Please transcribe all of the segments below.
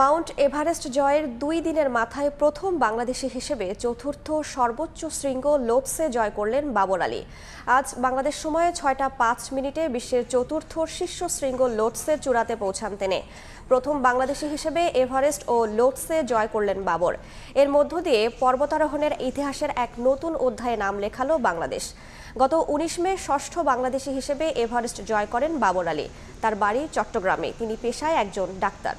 Mount Everest জয়ের দুই দিনের মাথায় প্রথম বাংলাদেশি হিসেবে চতুর্থ সর্বোচ্চ শৃঙ্গ লোপসে জয় করলেন বাবর আলী আজ বাংলাদেশ সময়ে ছয়টা পাঁচ মিনিটে বিশ্বের চতুর্থ শীর্ষ শৃঙ্গ লোটসের চূড়াতে পৌঁছান তিনি প্রথম বাংলাদেশি হিসেবে এভারেস্ট ও লোটসে জয় করলেন বাবর এর মধ্য দিয়ে পর্বতারোহণের ইতিহাসের এক নতুন অধ্যায়ে নাম লেখালো বাংলাদেশ গত উনিশ মে ষষ্ঠ বাংলাদেশি হিসেবে এভারেস্ট জয় করেন বাবর আলী তার বাড়ি চট্টগ্রামে তিনি পেশায় একজন ডাক্তার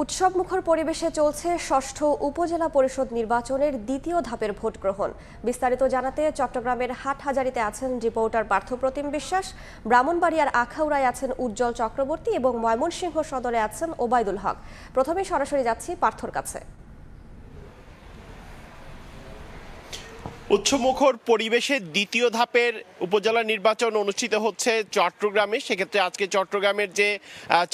উৎসবমুখর পরিবেশে চলছে ষষ্ঠ উপজেলা পরিষদ নির্বাচনের দ্বিতীয় ধাপের ভোট গ্রহণ বিস্তারিত জানাতে চট্টগ্রামের হাটহাজারিতে আছেন রিপোর্টার পার্থপ্রতিম বিশ্বাস ব্রাহ্মণবাড়িয়ার আখাউড়ায় আছেন উজ্জ্বল চক্রবর্তী এবং ময়মনসিংহ সদরে আছেন ওবায়দুল হক প্রথমে সরাসরি যাচ্ছি পার্থর কাছে উচ্চমুখর পরিবেশে দ্বিতীয় ধাপের উপজেলা নির্বাচন অনুষ্ঠিত হচ্ছে চট্টগ্রামে সেক্ষেত্রে আজকে চট্টগ্রামের যে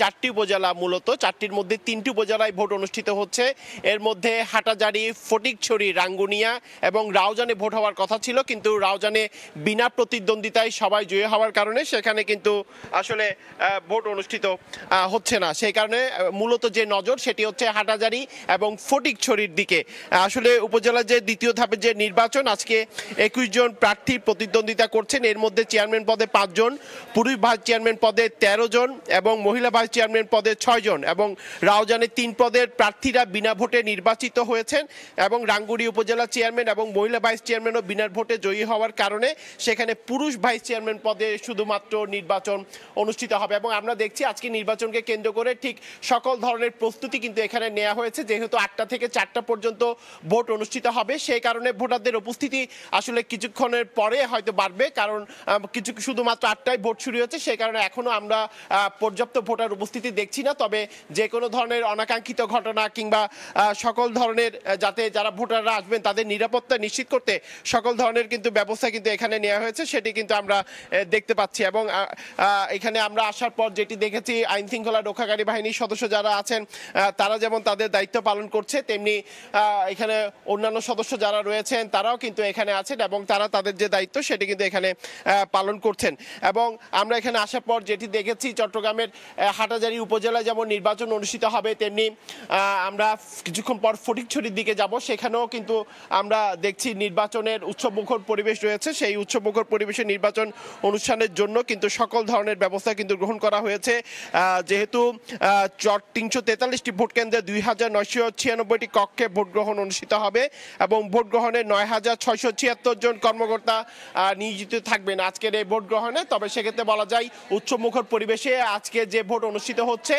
চারটি উপজেলা মূলত চারটির মধ্যে তিনটি উপজেলায় ভোট অনুষ্ঠিত হচ্ছে এর মধ্যে হাটাজারি ফটিকছড়ি রাঙ্গুনিয়া এবং রাউজানে ভোট হওয়ার কথা ছিল কিন্তু রাউজানে বিনা প্রতিদ্বন্দ্বিতায় সবাই জয়ী হওয়ার কারণে সেখানে কিন্তু আসলে ভোট অনুষ্ঠিত হচ্ছে না সেই কারণে মূলত যে নজর সেটি হচ্ছে হাটাজারি এবং ফটিকছড়ির দিকে আসলে উপজেলা যে দ্বিতীয় ধাপের যে নির্বাচন আছে আজকে একুশ জন প্রার্থী প্রতিদ্বন্দ্বিতা করছেন এর মধ্যে চেয়ারম্যান পদে পাঁচজন পুরুষ ভাইস চেয়ারম্যান পদে ১৩ জন এবং মহিলা ভাইস চেয়ারম্যান পদে ছয়জন এবং রাওজানে তিন পদের প্রার্থীরা বিনা ভোটে নির্বাচিত হয়েছেন এবং রাঙ্গুড়ি উপজেলা চেয়ারম্যান এবং মহিলা ভাইস চেয়ারম্যানও বিনা ভোটে জয়ী হওয়ার কারণে সেখানে পুরুষ ভাইস চেয়ারম্যান পদে শুধুমাত্র নির্বাচন অনুষ্ঠিত হবে এবং আমরা দেখছি আজকে নির্বাচনকে কেন্দ্র করে ঠিক সকল ধরনের প্রস্তুতি কিন্তু এখানে নেওয়া হয়েছে যেহেতু আটটা থেকে চারটা পর্যন্ত ভোট অনুষ্ঠিত হবে সেই কারণে ভোটারদের উপস্থিত পরিস্থিতি আসলে কিছুক্ষণের পরে হয়তো বাড়বে কারণ কিছু শুধুমাত্র আটটায় ভোট শুরু হয়েছে সেই কারণে এখনো আমরা পর্যাপ্ত ভোটার উপস্থিতি দেখছি না তবে যে কোনো ধরনের অনাকাঙ্ক্ষিত ঘটনা কিংবা সকল ধরনের যাতে যারা ভোটাররা আসবেন তাদের নিরাপত্তা নিশ্চিত করতে সকল ধরনের কিন্তু ব্যবস্থা কিন্তু এখানে নেওয়া হয়েছে সেটি কিন্তু আমরা দেখতে পাচ্ছি এবং এখানে আমরা আসার পর যেটি দেখেছি আইন শৃঙ্খলা রক্ষাকারী বাহিনীর সদস্য যারা আছেন তারা যেমন তাদের দায়িত্ব পালন করছে তেমনি এখানে অন্যান্য সদস্য যারা রয়েছেন তারাও কিন্তু কিন্তু এখানে আছেন এবং তারা তাদের যে দায়িত্ব সেটি কিন্তু এখানে পালন করছেন এবং আমরা এখানে আসার পর যেটি দেখেছি চট্টগ্রামের হাটাজারি উপজেলায় যেমন নির্বাচন অনুষ্ঠিত হবে তেমনি আমরা কিছুক্ষণ পর ফটিকছড়ির দিকে যাব সেখানেও কিন্তু আমরা দেখছি নির্বাচনের উৎসবমুখর পরিবেশ রয়েছে সেই উৎসবমুখর পরিবেশে নির্বাচন অনুষ্ঠানের জন্য কিন্তু সকল ধরনের ব্যবস্থা কিন্তু গ্রহণ করা হয়েছে যেহেতু তিনশো তেতাল্লিশটি ভোট কেন্দ্রে দুই হাজার নয়শো ছিয়ানব্বইটি কক্ষে ভোট গ্রহণ অনুষ্ঠিত হবে এবং ভোট গ্রহণে নয় হাজার ছয়শো ছিয়াত্তর জন কর্মকর্তা নিয়োজিত থাকবেন আজকের এই ভোট গ্রহণে তবে সেক্ষেত্রে বলা যায় উচ্চমুখর পরিবেশে আজকে যে ভোট অনুষ্ঠিত হচ্ছে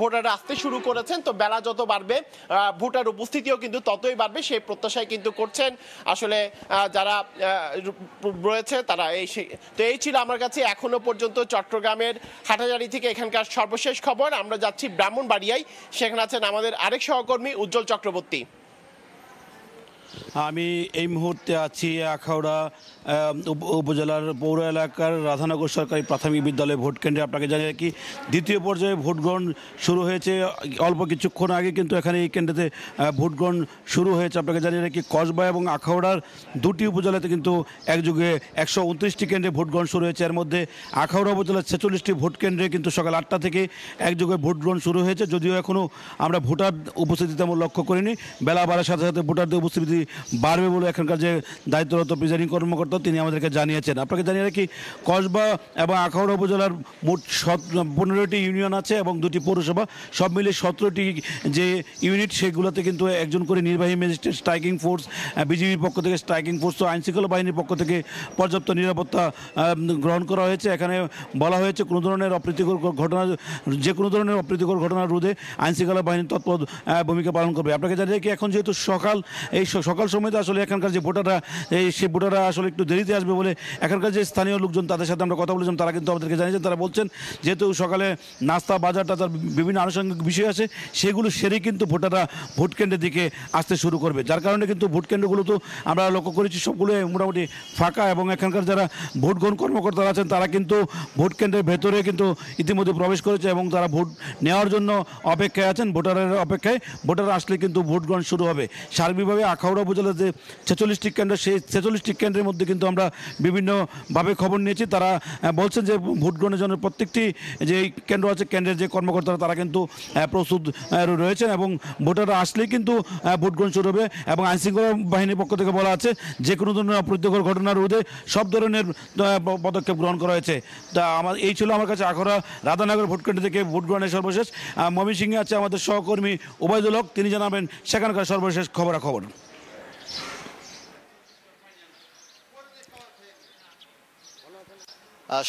ভোটাররা আসতে শুরু করেছেন তো বেলা যত বাড়বে ভোটার উপস্থিতিও কিন্তু ততই বাড়বে সেই প্রত্যাশায় কিন্তু করছেন আসলে যারা রয়েছে তারা এই তো এই ছিল আমার কাছে এখনো পর্যন্ত চট্টগ্রামের হাটাজারি থেকে এখানকার সর্বশেষ খবর আমরা যাচ্ছি ব্রাহ্মণবাড়িয়ায় সেখানে আছেন আমাদের আরেক সহকর্মী উজ্জ্বল চক্রবর্তী আমি এই মুহূর্তে আছি আখাউড়া উপজেলার পৌর এলাকার রাধানগর সরকারি প্রাথমিক বিদ্যালয়ে ভোট কেন্দ্রে আপনাকে জানিয়ে রাখি দ্বিতীয় পর্যায়ে ভোটগ্রহণ শুরু হয়েছে অল্প কিছুক্ষণ আগে কিন্তু এখানে এই কেন্দ্রেতে ভোটগ্রহণ শুরু হয়েছে আপনাকে জানিয়ে রাখি কসবা এবং আখাউড়ার দুটি উপজেলাতে কিন্তু একযুগে একশো উনত্রিশটি কেন্দ্রে ভোটগ্রহণ শুরু হয়েছে এর মধ্যে আখাউড়া উপজেলার ছেচল্লিশটি ভোট কেন্দ্রে কিন্তু সকাল আটটা থেকে একযুগে ভোটগ্রহণ শুরু হয়েছে যদিও এখনও আমরা ভোটার উপস্থিতি তেমন লক্ষ্য করিনি বেলা বাড়ার সাথে সাথে ভোটারদের উপস্থিতি বাড়বে বলে এখানকার যে দায়িত্বরত প্রিজাইডিং কর্মকর্তা তিনি আমাদেরকে জানিয়েছেন আপনাকে জানিয়ে রাখি কসবা এবং আখাউড়া উপজেলার মোট পনেরোটি ইউনিয়ন আছে এবং দুটি পৌরসভা সব মিলে সতেরোটি যে ইউনিট সেগুলোতে কিন্তু একজন করে নির্বাহী ম্যাজিস্ট্রেট স্ট্রাইকিং ফোর্স বিজিবির পক্ষ থেকে স্ট্রাইকিং ফোর্স তো আইনশৃঙ্খলা বাহিনীর পক্ষ থেকে পর্যাপ্ত নিরাপত্তা গ্রহণ করা হয়েছে এখানে বলা হয়েছে কোনো ধরনের অপ্রীতিকর ঘটনা যে কোনো ধরনের অপ্রীতিকর ঘটনা রোধে আইনশৃঙ্খলা বাহিনীর তৎপর ভূমিকা পালন করবে আপনাকে জানিয়ে কি এখন যেহেতু সকাল এই সকাল তো আসলে এখানকার যে ভোটাররা এই সে ভোটাররা আসলে একটু দেরিতে আসবে বলে এখানকার যে স্থানীয় লোকজন তাদের সাথে আমরা কথা বলেছিলাম তারা কিন্তু আমাদেরকে জানিয়েছেন তারা বলছেন যেহেতু সকালে নাস্তা বাজারটা তার বিভিন্ন আনুষঙ্গিক বিষয় আছে সেগুলো সেরেই কিন্তু ভোটাররা ভোট কেন্দ্রের দিকে আসতে শুরু করবে যার কারণে কিন্তু ভোট কেন্দ্রগুলো তো আমরা লক্ষ্য করেছি সবগুলো মোটামুটি ফাঁকা এবং এখানকার যারা ভোট গ্রহণ কর্মকর্তারা আছেন তারা কিন্তু ভোট কেন্দ্রের ভেতরে কিন্তু ইতিমধ্যে প্রবেশ করেছে এবং তারা ভোট নেওয়ার জন্য অপেক্ষায় আছেন ভোটারের অপেক্ষায় ভোটার আসলে কিন্তু ভোট গ্রহণ শুরু হবে সার্বিকভাবে আখাউড়া উপজেলা হলো যে ছেচল্লিশটি কেন্দ্র সেই ছেচল্লিশটি কেন্দ্রের মধ্যে কিন্তু আমরা বিভিন্নভাবে খবর নিয়েছি তারা বলছেন যে ভোট গ্রহণের জন্য প্রত্যেকটি যে কেন্দ্র আছে কেন্দ্রের যে কর্মকর্তারা তারা কিন্তু প্রস্তুত রয়েছেন এবং ভোটাররা আসলেই কিন্তু ভোট গ্রহণ শুরু হবে এবং আইনশৃঙ্খলা বাহিনীর পক্ষ থেকে বলা আছে যে কোনো ধরনের অপ্রীতিকর ঘটনা রোধে সব ধরনের পদক্ষেপ গ্রহণ করা হয়েছে তা আমার এই ছিল আমার কাছে আখড়া রাধানগর ভোট কেন্দ্র থেকে ভোট গ্রহণের সর্বশেষ সিংহে আছে আমাদের সহকর্মী উবায়দুলক তিনি জানাবেন সেখানকার সর্বশেষ খবরাখবর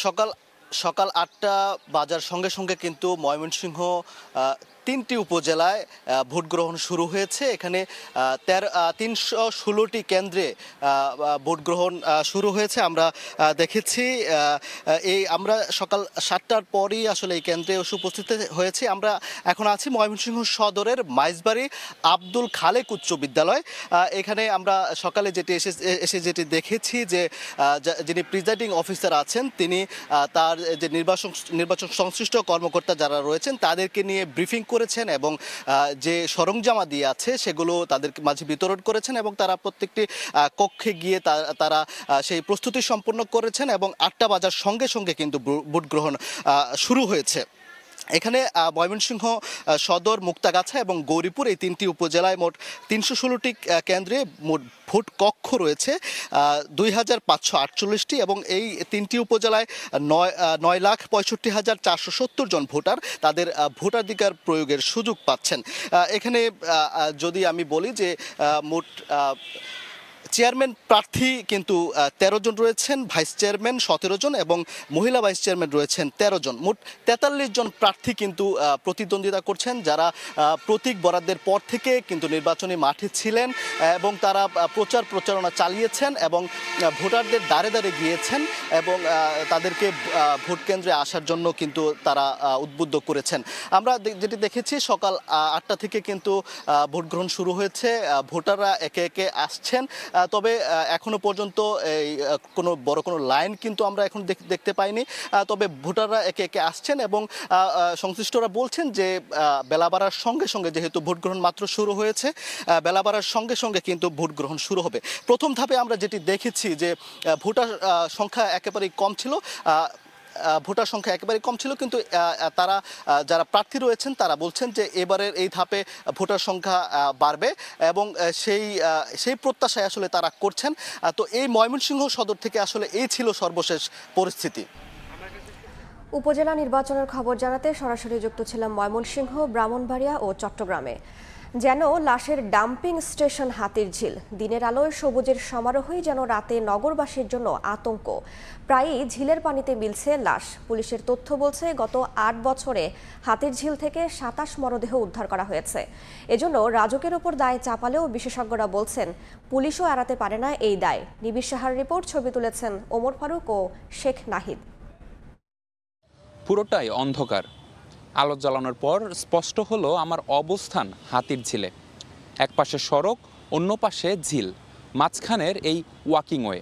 সকাল সকাল আটটা বাজার সঙ্গে সঙ্গে কিন্তু ময়মনসিংহ তিনটি উপজেলায় ভোট গ্রহণ শুরু হয়েছে এখানে তেরো তিনশো ষোলোটি কেন্দ্রে ভোট গ্রহণ শুরু হয়েছে আমরা দেখেছি এই আমরা সকাল সাতটার পরই আসলে এই কেন্দ্রে এসে উপস্থিত হয়েছি আমরা এখন আছি ময়মনসিংহ সদরের মাইজবাড়ি আব্দুল খালেক উচ্চ বিদ্যালয় এখানে আমরা সকালে যেটি এসে এসে যেটি দেখেছি যে যিনি প্রিজাইডিং অফিসার আছেন তিনি তার যে নির্বাচন নির্বাচন সংশ্লিষ্ট কর্মকর্তা যারা রয়েছেন তাদেরকে নিয়ে ব্রিফিং করে করেছেন এবং যে সরঞ্জামাদি আছে সেগুলো তাদের মাঝে বিতরণ করেছেন এবং তারা প্রত্যেকটি কক্ষে গিয়ে তারা সেই প্রস্তুতি সম্পন্ন করেছেন এবং আটটা বাজার সঙ্গে সঙ্গে কিন্তু ভোট গ্রহণ শুরু হয়েছে এখানে ময়মনসিংহ সদর মুক্তাগাছা এবং গৌরীপুর এই তিনটি উপজেলায় মোট তিনশো ষোলোটি কেন্দ্রে মোট ভোট কক্ষ রয়েছে দুই হাজার পাঁচশো আটচল্লিশটি এবং এই তিনটি উপজেলায় নয় নয় লাখ পঁয়ষট্টি হাজার চারশো সত্তর জন ভোটার তাদের ভোটাধিকার প্রয়োগের সুযোগ পাচ্ছেন এখানে যদি আমি বলি যে মোট চেয়ারম্যান প্রার্থী কিন্তু তেরো জন রয়েছেন ভাইস চেয়ারম্যান সতেরো জন এবং মহিলা ভাইস চেয়ারম্যান রয়েছেন তেরো জন মোট তেতাল্লিশ জন প্রার্থী কিন্তু প্রতিদ্বন্দ্বিতা করছেন যারা প্রতীক বরাদ্দের পর থেকে কিন্তু নির্বাচনী মাঠে ছিলেন এবং তারা প্রচার প্রচারণা চালিয়েছেন এবং ভোটারদের দ্বারে দ্বারে গিয়েছেন এবং তাদেরকে ভোট কেন্দ্রে আসার জন্য কিন্তু তারা উদ্বুদ্ধ করেছেন আমরা যেটি দেখেছি সকাল আটটা থেকে কিন্তু ভোট গ্রহণ শুরু হয়েছে ভোটাররা একে একে আসছেন তবে এখনো পর্যন্ত এই কোনো বড় কোনো লাইন কিন্তু আমরা এখন দেখতে পাইনি তবে ভোটাররা একে একে আসছেন এবং সংশ্লিষ্টরা বলছেন যে বেলা বাড়ার সঙ্গে সঙ্গে যেহেতু ভোট গ্রহণ মাত্র শুরু হয়েছে বেলা বাড়ার সঙ্গে সঙ্গে কিন্তু ভোট গ্রহণ শুরু হবে প্রথম ধাপে আমরা যেটি দেখেছি যে ভোটার সংখ্যা একেবারেই কম ছিল ভোটার সংখ্যা একেবারে কম ছিল কিন্তু তারা যারা প্রার্থী রয়েছেন তারা বলছেন যে এবারের এই ধাপে ভোটার সংখ্যা বাড়বে এবং সেই সেই প্রত্যাশায় আসলে তারা করছেন তো এই ময়মনসিংহ সদর থেকে আসলে এই ছিল সর্বশেষ পরিস্থিতি উপজেলা নির্বাচনের খবর জানাতে সরাসরি যুক্ত ছিলাম ময়মনসিংহ ব্রাহ্মণবাড়িয়া ও চট্টগ্রামে যেন লাশের ডাম্পিং স্টেশন হাতির ঝিল দিনের আলোয় সবুজের সমারোহই যেন রাতে নগরবাসীর জন্য আতঙ্ক প্রায়ই ঝিলের পানিতে মিলছে লাশ পুলিশের তথ্য বলছে গত আট বছরে হাতির ঝিল থেকে সাতাশ মরদেহ উদ্ধার করা হয়েছে এজন্য রাজকের ওপর দায় চাপালেও বিশেষজ্ঞরা বলছেন পুলিশও এড়াতে পারে না এই দায় নিবির সাহার রিপোর্ট ছবি তুলেছেন ওমর ফারুক ও শেখ নাহিদ পুরোটাই অন্ধকার আলো জ্বালানোর পর স্পষ্ট হলো আমার অবস্থান হাতির ঝিলে এক পাশে সড়ক অন্য পাশে ঝিল মাঝখানের এই ওয়াকিংওয়ে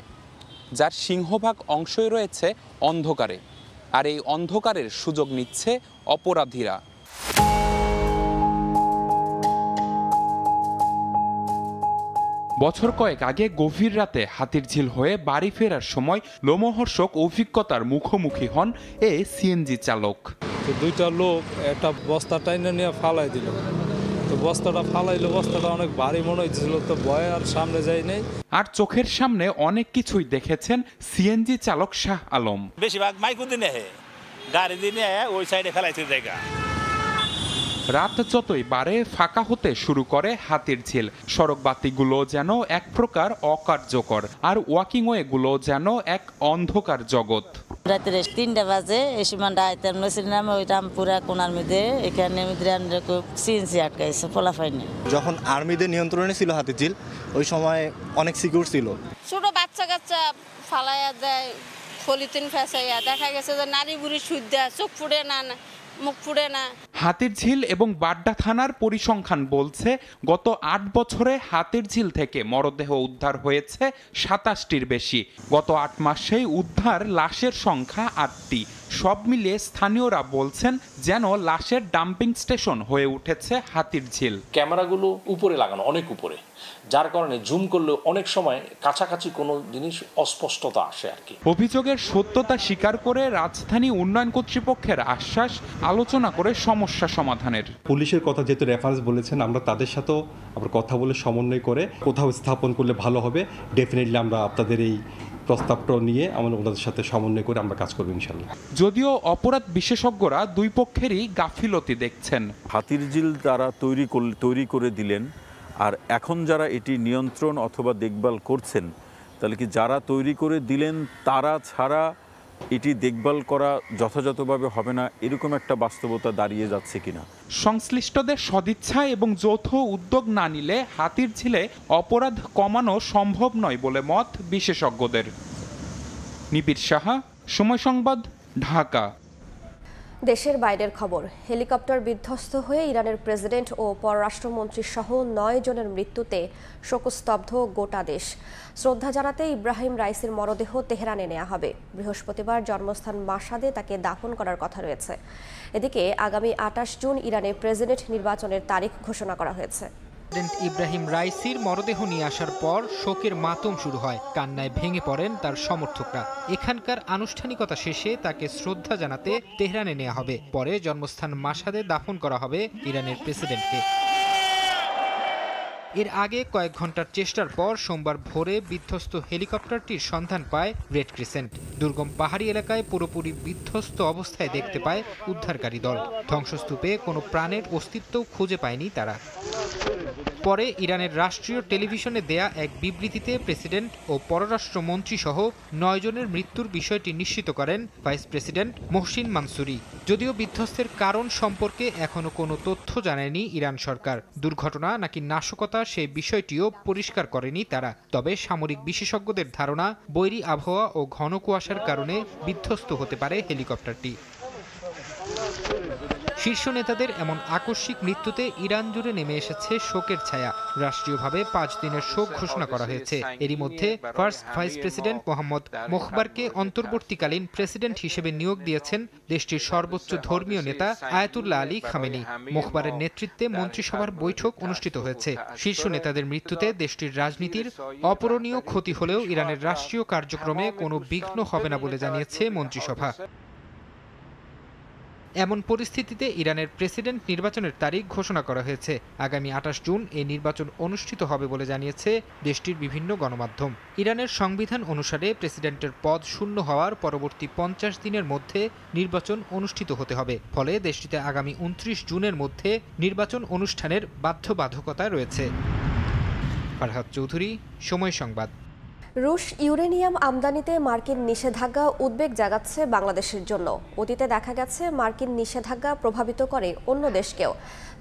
যার সিংহভাগ অংশই রয়েছে অন্ধকারে আর এই অন্ধকারের সুযোগ নিচ্ছে অপরাধীরা বছর কয়েক আগে গভীর রাতে হাতির ঝিল হয়ে বাড়ি ফেরার সময় লোমহর্ষক অভিজ্ঞতার মুখোমুখি হন এ সিএনজি চালক দুইটা লোক একটা বস্তা টাইনে নিয়ে ফালাই দিল তো বস্তাটা ফালাইলো বস্তাটা অনেক ভারী মনে হয়েছিল তো ভয় আর সামনে যাই নেই আর চোখের সামনে অনেক কিছুই দেখেছেন সিএনজি চালক শাহ আলম বেশিরভাগ মাইকুদিনে গাড়ি দিনে ওই সাইডে ফেলাইছে জায়গা রাত যতই বাড়ে ফাঁকা হতে শুরু করে হাতির ঝিল সড়ক বাতিগুলো যেন এক প্রকার অকার্যকর আর ওয়াকিংওয়েগুলো যেন এক অন্ধকার জগৎ রাতের তিনটা বাজে এই সময় ডাইতাম নছিলাম ওই রামপুরা কোনার মধ্যে এখানে সিএনসি আটকাইছে ফলাফাইনি যখন আর্মিদের নিয়ন্ত্রণে ছিল হাতির ঝিল ওই সময় অনেক সিকিউর ছিল ছোট বাচ্চা কাচ্চা ফালাইয়া দেয় পলিথিন ফেসাইয়া দেখা গেছে যে নারী বুড়ি সুদ্ধা চোখ ফুটে না না মুখ ফুড়ে না হাতির ঝিল এবং বাড্ডা থানার পরিসংখ্যান বলছে গত আট বছরে হাতির ঝিল থেকে মরদেহ উদ্ধার হয়েছে সাতাশটির বেশি গত আট মাসেই উদ্ধার লাশের সংখ্যা আটটি সব মিলিয়ে স্থানীয়রা বলছেন যেন লাশের ডাম্পিং স্টেশন হয়ে উঠেছে হাতির ঝিল ক্যামেরাগুলো উপরে লাগানো অনেক উপরে যার কারণে জুম করলে অনেক সময় কাছাকাছি কোনো জিনিস অস্পষ্টতা আসে আর কি অভিযোগের সত্যতা স্বীকার করে রাজধানী উন্নয়ন কর্তৃপক্ষের আশ্বাস আলোচনা করে সমস্যা সমাধানের পুলিশের কথা যেহেতু রেফারেন্স বলেছেন আমরা তাদের সাথেও আবার কথা বলে সমন্বয় করে কোথাও স্থাপন করলে ভালো হবে ডেফিনেটলি আমরা আপনাদের এই প্রস্তাবটা নিয়ে আমরা ওনাদের সাথে সমন্বয় করে আমরা কাজ করবো ইনশাল্লাহ যদিও অপরাধ বিশেষজ্ঞরা দুই পক্ষেরই গাফিলতি দেখছেন হাতির জিল তারা তৈরি তৈরি করে দিলেন আর এখন যারা এটি নিয়ন্ত্রণ অথবা দেখভাল করছেন তাহলে কি যারা তৈরি করে দিলেন তারা ছাড়া এটি দেখভাল করা যথাযথভাবে হবে না এরকম একটা বাস্তবতা দাঁড়িয়ে যাচ্ছে কিনা সংশ্লিষ্টদের সদিচ্ছা এবং যৌথ উদ্যোগ না নিলে হাতির ঝিলে অপরাধ কমানো সম্ভব নয় বলে মত বিশেষজ্ঞদের নিবিড় সাহা সময় সংবাদ ঢাকা দেশের বাইরের খবর হেলিকপ্টার বিধ্বস্ত হয়ে ইরানের প্রেসিডেন্ট ও পররাষ্ট্রমন্ত্রী সহ নয় জনের মৃত্যুতে শোকস্তব্ধ গোটা দেশ শ্রদ্ধা জানাতে ইব্রাহিম রাইসির মরদেহ তেহরানে নেওয়া হবে বৃহস্পতিবার জন্মস্থান মাসাদে তাকে দাফন করার কথা রয়েছে এদিকে আগামী আটাশ জুন ইরানে প্রেসিডেন্ট নির্বাচনের তারিখ ঘোষণা করা হয়েছে প্রেসিডেন্ট ইব্রাহিম রাইসির মরদেহ নিয়ে আসার পর শোকের মাতম শুরু হয় কান্নায় ভেঙে পড়েন তার সমর্থকরা এখানকার আনুষ্ঠানিকতা শেষে তাকে শ্রদ্ধা জানাতে তেহরানে নেওয়া হবে পরে জন্মস্থান মাসাদে দাফন করা হবে ইরানের প্রেসিডেন্টকে এর আগে কয়েক ঘন্টার চেষ্টার পর সোমবার ভোরে বিধ্বস্ত হেলিকপ্টারটির সন্ধান পায় রেড ক্রিসেন্ট দুর্গম পাহাড়ি এলাকায় পুরোপুরি বিধ্বস্ত অবস্থায় দেখতে পায় উদ্ধারকারী দল ধ্বংসস্তূপে কোনো প্রাণের অস্তিত্বও খুঁজে পায়নি তারা পরে ইরানের রাষ্ট্রীয় টেলিভিশনে দেয়া এক বিবৃতিতে প্রেসিডেন্ট ও পররাষ্ট্রমন্ত্রী সহ নয়জনের মৃত্যুর বিষয়টি নিশ্চিত করেন ভাইস প্রেসিডেন্ট মোহসিন মানসুরি যদিও বিধ্বস্তের কারণ সম্পর্কে এখনও কোনো তথ্য জানায়নি ইরান সরকার দুর্ঘটনা নাকি নাশকতা সে বিষয়টিও পরিষ্কার করেনি তারা তবে সামরিক বিশেষজ্ঞদের ধারণা বৈরী আবহাওয়া ও ঘন কুয়াশার কারণে বিধ্বস্ত হতে পারে হেলিকপ্টারটি শীর্ষ নেতাদের এমন আকস্মিক মৃত্যুতে ইরান জুড়ে নেমে এসেছে শোকের ছায়া রাষ্ট্রীয়ভাবে পাঁচ দিনের শোক ঘোষণা করা হয়েছে এরই মধ্যে ফার্স্ট ভাইস প্রেসিডেন্ট মোহাম্মদ মোখবারকে অন্তর্বর্তীকালীন প্রেসিডেন্ট হিসেবে নিয়োগ দিয়েছেন দেশটির সর্বোচ্চ ধর্মীয় নেতা আয়াতুল্লাহ আলী খামেনি মোখবারের নেতৃত্বে মন্ত্রিসভার বৈঠক অনুষ্ঠিত হয়েছে শীর্ষ নেতাদের মৃত্যুতে দেশটির রাজনীতির অপরণীয় ক্ষতি হলেও ইরানের রাষ্ট্রীয় কার্যক্রমে কোনো বিঘ্ন হবে না বলে জানিয়েছে মন্ত্রিসভা এমন পরিস্থিতিতে ইরানের প্রেসিডেন্ট নির্বাচনের তারিখ ঘোষণা করা হয়েছে আগামী আঠাশ জুন এই নির্বাচন অনুষ্ঠিত হবে বলে জানিয়েছে দেশটির বিভিন্ন গণমাধ্যম ইরানের সংবিধান অনুসারে প্রেসিডেন্টের পদ শূন্য হওয়ার পরবর্তী পঞ্চাশ দিনের মধ্যে নির্বাচন অনুষ্ঠিত হতে হবে ফলে দেশটিতে আগামী উনত্রিশ জুনের মধ্যে নির্বাচন অনুষ্ঠানের বাধ্যবাধকতা রয়েছে ফারহাদ চৌধুরী সময় সংবাদ রুশ ইউরেনিয়াম আমদানিতে মার্কিন নিষেধাজ্ঞা উদ্বেগ জাগাচ্ছে বাংলাদেশের জন্য অতীতে দেখা গেছে মার্কিন নিষেধাজ্ঞা প্রভাবিত করে অন্য দেশকেও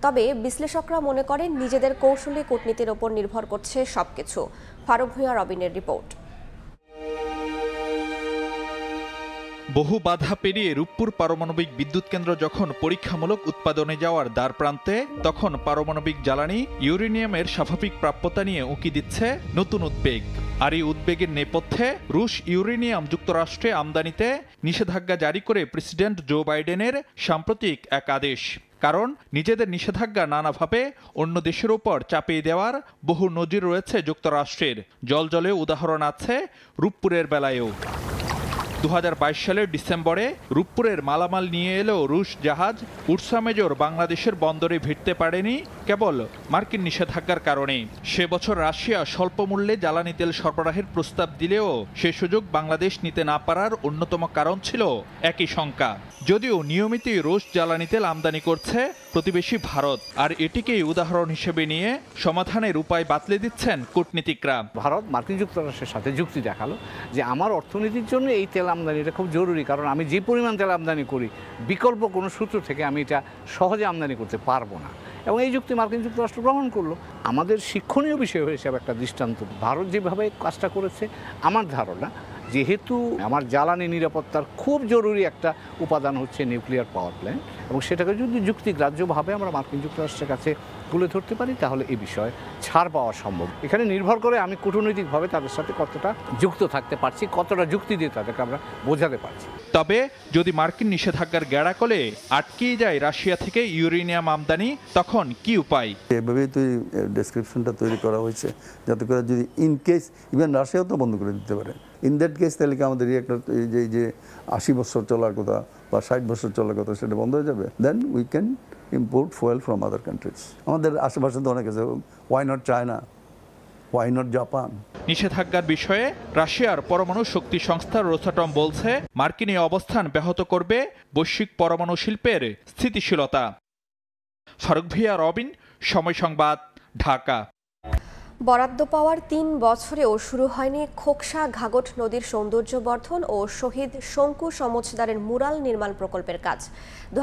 তবে বিশ্লেষকরা মনে করেন নিজেদের কৌশলী কূটনীতির ওপর নির্ভর করছে সবকিছু ফারুক ভূঁয়া রবিনের রিপোর্ট বহু বাধা পেরিয়ে রূপপুর পারমাণবিক বিদ্যুৎ কেন্দ্র যখন পরীক্ষামূলক উৎপাদনে যাওয়ার দ্বার প্রান্তে তখন পারমাণবিক জ্বালানি ইউরেনিয়ামের স্বাভাবিক প্রাপ্যতা নিয়ে উঁকি দিচ্ছে নতুন উদ্বেগ আর এই উদ্বেগের নেপথ্যে রুশ ইউরেনিয়াম যুক্তরাষ্ট্রে আমদানিতে নিষেধাজ্ঞা জারি করে প্রেসিডেন্ট জো বাইডেনের সাম্প্রতিক এক আদেশ কারণ নিজেদের নিষেধাজ্ঞা নানাভাবে অন্য দেশের ওপর চাপিয়ে দেওয়ার বহু নজির রয়েছে যুক্তরাষ্ট্রের জলজলে উদাহরণ আছে রূপপুরের বেলায়ও দু সালের ডিসেম্বরে রূপপুরের মালামাল নিয়ে এলেও রুশ জাহাজ মেজর বাংলাদেশের বন্দরে ভিড়তে পারেনি কেবল মার্কিন নিষেধাজ্ঞার কারণে সে বছর রাশিয়া স্বল্প মূল্যে জ্বালানি তেল সরবরাহের প্রস্তাব দিলেও সে সুযোগ বাংলাদেশ নিতে না পারার অন্যতম কারণ ছিল একই শঙ্কা যদিও নিয়মিতই রুশ জ্বালানি তেল আমদানি করছে প্রতিবেশী ভারত আর এটিকেই উদাহরণ হিসেবে নিয়ে সমাধানের উপায় বাতলে দিচ্ছেন কূটনীতিকরা ভারত মার্কিন যুক্তরাষ্ট্রের সাথে যুক্তি দেখালো যে আমার অর্থনীতির জন্য এই তেল আমদানি এটা খুব জরুরি কারণ আমি যে পরিমাণ তেল আমদানি করি বিকল্প কোনো সূত্র থেকে আমি এটা সহজে আমদানি করতে পারবো না এবং এই যুক্তি মার্কিন যুক্তরাষ্ট্র গ্রহণ করলো আমাদের শিক্ষণীয় বিষয় হিসাবে একটা দৃষ্টান্ত ভারত যেভাবে কাজটা করেছে আমার ধারণা যেহেতু আমার জ্বালানি নিরাপত্তার খুব জরুরি একটা উপাদান হচ্ছে নিউক্লিয়ার পাওয়ার প্ল্যান্ট এবং সেটাকে যদি যুক্তিগ্রাহ্যভাবে আমরা মার্কিন যুক্তরাষ্ট্রের কাছে তুলে ধরতে পারি তাহলে এই বিষয়ে ছাড় পাওয়া সম্ভব এখানে নির্ভর করে আমি কূটনৈতিকভাবে তাদের সাথে কতটা যুক্ত থাকতে পারছি কতটা যুক্তি দিয়ে তাদেরকে আমরা বোঝাতে পারছি তবে যদি মার্কিন নিষেধাজ্ঞার গেড়াকলে আটকেই যায় রাশিয়া থেকে ইউরেনিয়াম আমদানি তখন কি উপায় এভাবেই তুই ডেসক্রিপশনটা তৈরি করা হয়েছে যাতে করে যদি ইন কেস ইভেন রাশিয়াও তো বন্ধ করে দিতে পারে ইন দ্যাট কেস তাহলে কি আমাদের একটা যে যে আশি বছর চলার কথা বা ষাট বছর চলার কথা সেটা বন্ধ হয়ে যাবে then we can import fuel from other countries আমাদের আশেপাশে তো অনেক আছে why China China? Why not নিষেধাজ্ঞার বিষয়ে রাশিয়ার পরমাণু শক্তি সংস্থা রোসাটম বলছে মার্কিন এই অবস্থান ব্যাহত করবে বৈশ্বিক পরমাণু শিল্পের স্থিতিশীলতা ফারুক ভিয়া রবিন সময় সংবাদ ঢাকা বরাদ্দ পাওয়ার তিন বছরেও শুরু হয়নি খোকসা ঘাগট নদীর সৌন্দর্য বর্ধন ও শহীদ শঙ্কু সমজদারের মুরাল নির্মাণ প্রকল্পের কাজ দু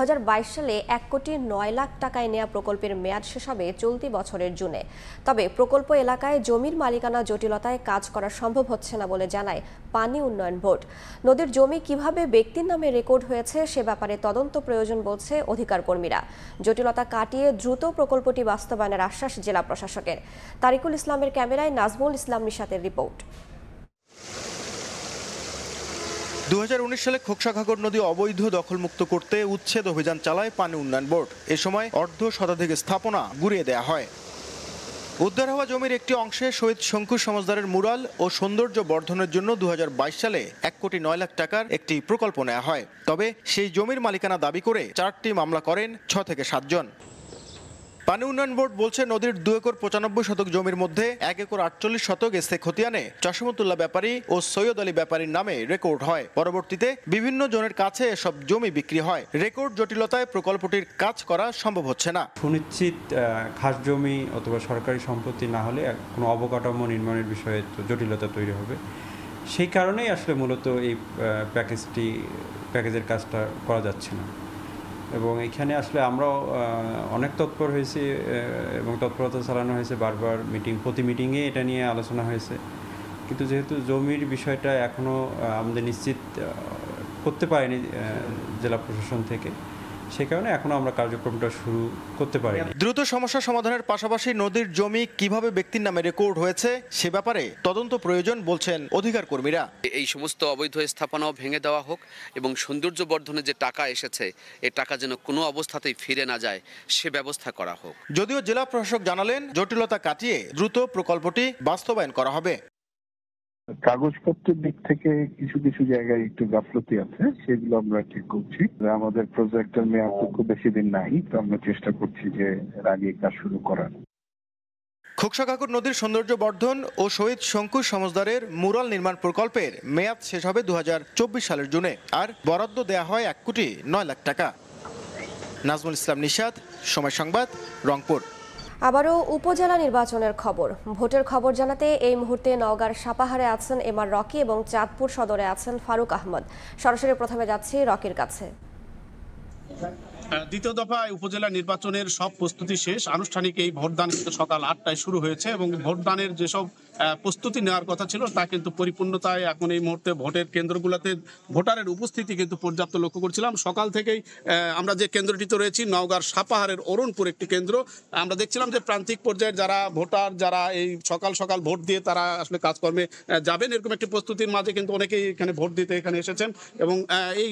সালে এক কোটি নয় লাখ টাকায় নেয়া প্রকল্পের মেয়াদ শেষ হবে চলতি বছরের জুনে তবে প্রকল্প এলাকায় জমির মালিকানা জটিলতায় কাজ করা সম্ভব হচ্ছে না বলে জানায় পানি উন্নয়ন বোর্ড নদীর জমি কিভাবে ব্যক্তির নামে রেকর্ড হয়েছে সে ব্যাপারে তদন্ত প্রয়োজন বলছে অধিকার কর্মীরা জটিলতা কাটিয়ে দ্রুত প্রকল্পটি বাস্তবায়নের আশ্বাস জেলা প্রশাসকের তারিকুল ইসলাম ইসলামের ক্যামেরায় নাজমুল ইসলাম নিশাতের রিপোর্ট দু সালে খোকসাঘাগর নদী অবৈধ দখলমুক্ত করতে উচ্ছেদ অভিযান চালায় পানি উন্নয়ন বোর্ড এ সময় অর্ধ শতাধিক স্থাপনা গুড়িয়ে দেয়া হয় উদ্ধার হওয়া জমির একটি অংশে শহীদ শঙ্কু সমজদারের মুরাল ও সৌন্দর্য বর্ধনের জন্য দু সালে এক কোটি নয় লাখ টাকার একটি প্রকল্প নেওয়া হয় তবে সেই জমির মালিকানা দাবি করে চারটি মামলা করেন ছ থেকে সাতজন পানি উন্নয়ন বোর্ড বলছে নদীর দু একর পঁচানব্বই শতক জমির মধ্যে এক একর আটচল্লিশ শতক এসে খতিয়ানে চশমতুল্লাহ ব্যাপারী ও সৈয়দ আলী ব্যাপারীর নামে রেকর্ড হয় পরবর্তীতে বিভিন্ন জনের কাছে এসব জমি বিক্রি হয় রেকর্ড জটিলতায় প্রকল্পটির কাজ করা সম্ভব হচ্ছে না সুনিশ্চিত খাস জমি অথবা সরকারি সম্পত্তি না হলে কোনো অবকাঠামো নির্মাণের বিষয়ে জটিলতা তৈরি হবে সেই কারণেই আসলে মূলত এই প্যাকেজটি প্যাকেজের কাজটা করা যাচ্ছে না এবং এখানে আসলে আমরাও অনেক তৎপর হয়েছি এবং তৎপরতা চালানো হয়েছে বারবার মিটিং প্রতি মিটিংয়ে এটা নিয়ে আলোচনা হয়েছে কিন্তু যেহেতু জমির বিষয়টা এখনও আমাদের নিশ্চিত করতে পারেনি জেলা প্রশাসন থেকে সে কারণে এখনো আমরা কার্যক্রমটা শুরু করতে পারি দ্রুত সমস্যা সমাধানের পাশাপাশি নদীর জমি কিভাবে ব্যক্তির নামে রেকর্ড হয়েছে সে ব্যাপারে তদন্ত প্রয়োজন বলছেন অধিকার কর্মীরা এই সমস্ত অবৈধ স্থাপনাও ভেঙে দেওয়া হোক এবং সৌন্দর্য বর্ধনে যে টাকা এসেছে এ টাকা যেন কোনো অবস্থাতেই ফিরে না যায় সে ব্যবস্থা করা হোক যদিও জেলা প্রশাসক জানালেন জটিলতা কাটিয়ে দ্রুত প্রকল্পটি বাস্তবায়ন করা হবে কাগজপত্রের দিক থেকে কিছু কিছু জায়গায় একটু গাফলতি আছে সেগুলো আমরা ঠিক করছি আমাদের প্রজেক্টের মেয়াদ খুব বেশি দিন নাই তো আমরা চেষ্টা করছি যে এর আগে কাজ শুরু করার খোকসাকাকুর নদীর সৌন্দর্য বর্ধন ও শহীদ শঙ্কু সমজদারের মুরাল নির্মাণ প্রকল্পের মেয়াদ শেষ হবে দু সালের জুনে আর বরাদ্দ দেয়া হয় এক কোটি নয় লাখ টাকা নাজমুল ইসলাম নিষাদ সময় সংবাদ রংপুর আবারও উপজেলা নির্বাচনের খবর ভোটের খবর জানাতে এই মুহূর্তে নওগাঁর সাপাহারে আছেন এমআর রকি এবং চাঁদপুর সদরে আছেন ফারুক আহমদ সরাসরি প্রথমে যাচ্ছি রকির কাছে দ্বিতীয় দফায় উপজেলা নির্বাচনের সব প্রস্তুতি শেষ আনুষ্ঠানিক এই ভোটদান সকাল আটটায় শুরু হয়েছে এবং ভোটদানের যেসব প্রস্তুতি নেওয়ার কথা ছিল তা কিন্তু পরিপূর্ণতায় এখন এই মুহূর্তে ভোটের কেন্দ্রগুলোতে ভোটারের উপস্থিতি কিন্তু পর্যাপ্ত লক্ষ্য করছিলাম সকাল থেকেই আমরা যে কেন্দ্রটিতে রয়েছি নওগাঁর সাপাহারের অরুণপুর একটি কেন্দ্র আমরা দেখছিলাম যে প্রান্তিক পর্যায়ের যারা ভোটার যারা এই সকাল সকাল ভোট দিয়ে তারা আসলে কাজকর্মে যাবেন এরকম একটি প্রস্তুতির মাঝে কিন্তু অনেকেই এখানে ভোট দিতে এখানে এসেছেন এবং এই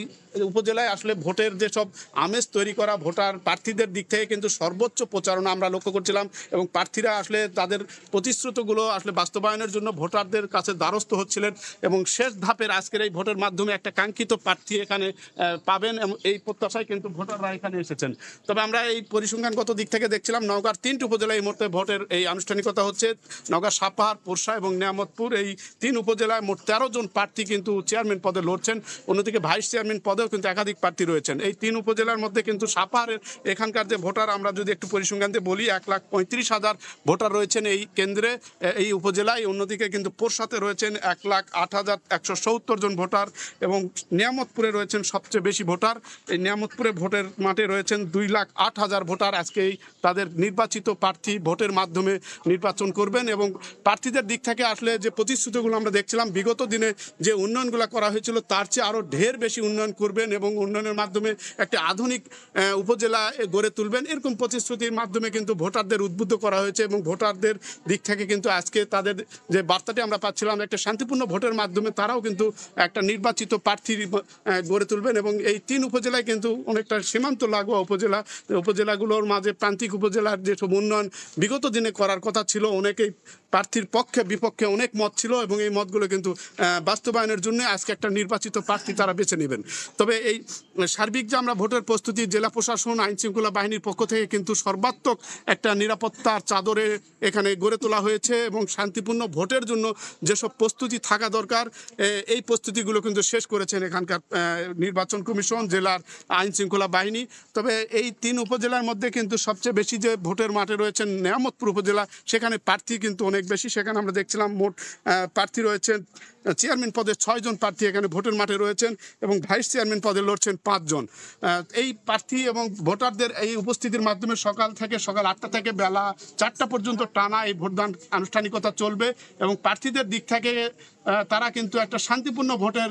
উপজেলায় আসলে ভোটের যেসব আমেজ তৈরি করা ভোটার প্রার্থীদের দিক থেকে কিন্তু সর্বোচ্চ প্রচারণা আমরা লক্ষ্য করছিলাম এবং প্রার্থীরা আসলে তাদের প্রতিশ্রুতিগুলো আসলে বাস্তবায়নের জন্য ভোটারদের কাছে দ্বারস্থ হচ্ছিলেন এবং শেষ ধাপের আজকের এই ভোটের মাধ্যমে একটা কাঙ্ক্ষিত প্রার্থী এখানে পাবেন এই প্রত্যাশায় কিন্তু ভোটাররা এখানে এসেছেন তবে আমরা এই পরিসংখ্যানগত দিক থেকে দেখছিলাম নওগাঁর তিনটি উপজেলায় এই মুহূর্তে ভোটের এই আনুষ্ঠানিকতা হচ্ছে নওগাঁ সাপাহার পোরশা এবং নিয়ামতপুর এই তিন উপজেলায় মোট তেরো জন প্রার্থী কিন্তু চেয়ারম্যান পদে লড়ছেন অন্যদিকে ভাইস চেয়ারম্যান পদেও কিন্তু একাধিক প্রার্থী রয়েছেন এই তিন উপজেলার মধ্যে কিন্তু সাপাহারের এখানকার যে ভোটার আমরা যদি একটু পরিসংখ্যান দিয়ে বলি এক লাখ পঁয়ত্রিশ হাজার ভোটার রয়েছেন এই কেন্দ্রে এই উপজেলা জেলায় অন্যদিকে কিন্তু পোরসাতে রয়েছেন এক লাখ আট হাজার একশো সত্তর জন ভোটার এবং নিয়ামতপুরে রয়েছেন সবচেয়ে বেশি ভোটার এই নিয়ামতপুরে ভোটের মাঠে রয়েছেন দুই লাখ আট হাজার ভোটার আজকেই তাদের নির্বাচিত প্রার্থী ভোটের মাধ্যমে নির্বাচন করবেন এবং প্রার্থীদের দিক থেকে আসলে যে প্রতিশ্রুতিগুলো আমরা দেখছিলাম বিগত দিনে যে উন্নয়নগুলো করা হয়েছিল তার চেয়ে আরও ঢের বেশি উন্নয়ন করবেন এবং উন্নয়নের মাধ্যমে একটি আধুনিক উপজেলা গড়ে তুলবেন এরকম প্রতিশ্রুতির মাধ্যমে কিন্তু ভোটারদের উদ্বুদ্ধ করা হয়েছে এবং ভোটারদের দিক থেকে কিন্তু আজকে তাদের তাদের যে বার্তাটি আমরা পাচ্ছিলাম একটা শান্তিপূর্ণ ভোটের মাধ্যমে তারাও কিন্তু একটা নির্বাচিত প্রার্থী গড়ে তুলবেন এবং এই তিন উপজেলায় কিন্তু অনেকটা সীমান্ত লাগোয়া উপজেলা উপজেলাগুলোর মাঝে প্রান্তিক উপজেলার যেসব উন্নয়ন বিগত দিনে করার কথা ছিল অনেকেই প্রার্থীর পক্ষে বিপক্ষে অনেক মত ছিল এবং এই মতগুলো কিন্তু বাস্তবায়নের জন্য আজকে একটা নির্বাচিত প্রার্থী তারা বেছে নেবেন তবে এই সার্বিক যে আমরা ভোটের প্রস্তুতি জেলা প্রশাসন আইন শৃঙ্খলা বাহিনীর পক্ষ থেকে কিন্তু সর্বাত্মক একটা নিরাপত্তার চাদরে এখানে গড়ে তোলা হয়েছে এবং শান্তিপূর্ণ ভোটের জন্য যেসব প্রস্তুতি থাকা দরকার এই প্রস্তুতিগুলো কিন্তু শেষ করেছেন এখানকার নির্বাচন কমিশন জেলার আইন শৃঙ্খলা বাহিনী তবে এই তিন উপজেলার মধ্যে কিন্তু সবচেয়ে বেশি যে ভোটের মাঠে রয়েছেন নিয়ামতপুর উপজেলা সেখানে প্রার্থী কিন্তু অনেক অনেক বেশি সেখানে আমরা দেখছিলাম মোট প্রার্থী রয়েছেন চেয়ারম্যান পদে ছয়জন প্রার্থী এখানে ভোটের মাঠে রয়েছেন এবং ভাইস চেয়ারম্যান পদে লড়ছেন পাঁচজন এই প্রার্থী এবং ভোটারদের এই উপস্থিতির মাধ্যমে সকাল থেকে সকাল আটটা থেকে বেলা চারটা পর্যন্ত টানা এই ভোটদান আনুষ্ঠানিকতা চলবে এবং প্রার্থীদের দিক থেকে তারা কিন্তু একটা শান্তিপূর্ণ ভোটের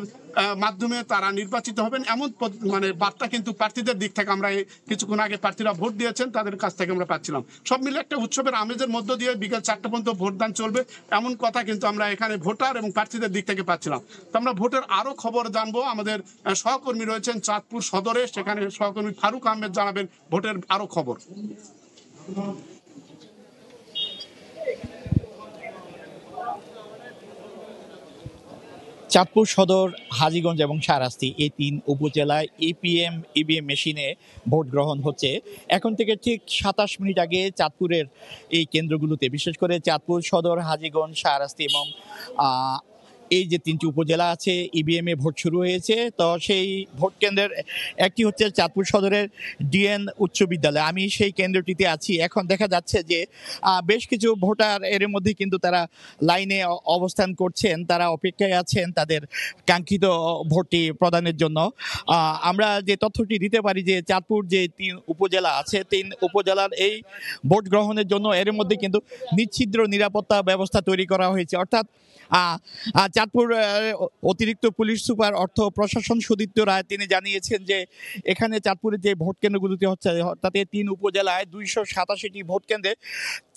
মাধ্যমে তারা নির্বাচিত হবেন এমন মানে বার্তা কিন্তু প্রার্থীদের দিক থেকে আমরা এই কিছুক্ষণ আগে প্রার্থীরা ভোট দিয়েছেন তাদের কাছ থেকে আমরা পাচ্ছিলাম সব মিলে একটা উৎসবের আমেজের মধ্য দিয়ে বিকেল চারটা পর্যন্ত ভোটদান চলবে এমন কথা কিন্তু আমরা এখানে ভোটার এবং প্রার্থীদের দিক থেকে পাচ্ছিলাম তো আমরা ভোটের আরো খবর জানবো আমাদের সহকর্মী রয়েছেন চাঁদপুর সদরে সেখানে সহকর্মী ফারুক আহমেদ জানাবেন ভোটের আরো খবর চাঁদপুর সদর হাজিগঞ্জ এবং সারাস্তি এই তিন উপজেলায় ইপিএম ইভিএম মেশিনে ভোট গ্রহণ হচ্ছে এখন থেকে ঠিক সাতাশ মিনিট আগে চাঁদপুরের এই কেন্দ্রগুলোতে বিশেষ করে চাঁদপুর সদর হাজিগঞ্জ সারাস্তি এবং এই যে তিনটি উপজেলা আছে e এ ভোট শুরু হয়েছে তো সেই ভোট কেন্দ্রের একটি হচ্ছে চাঁদপুর সদরের ডিএন উচ্চ বিদ্যালয় আমি সেই কেন্দ্রটিতে আছি এখন দেখা যাচ্ছে যে বেশ কিছু ভোটার এর মধ্যে কিন্তু তারা লাইনে অবস্থান করছেন তারা অপেক্ষায় আছেন তাদের কাঙ্ক্ষিত ভোটটি প্রদানের জন্য আমরা যে তথ্যটি দিতে পারি যে চাঁদপুর যে তিন উপজেলা আছে তিন উপজেলার এই ভোট গ্রহণের জন্য এর মধ্যে কিন্তু নিচ্ছিদ্র নিরাপত্তা ব্যবস্থা তৈরি করা হয়েছে অর্থাৎ চাঁদপুর অতিরিক্ত পুলিশ সুপার অর্থ প্রশাসন সুদীপ্ত রায় তিনি জানিয়েছেন যে এখানে চাঁদপুরের যে ভোট কেন্দ্রগুলোতে হচ্ছে অর্থাৎ তিন উপজেলায় দুইশো সাতাশিটি ভোট কেন্দ্রে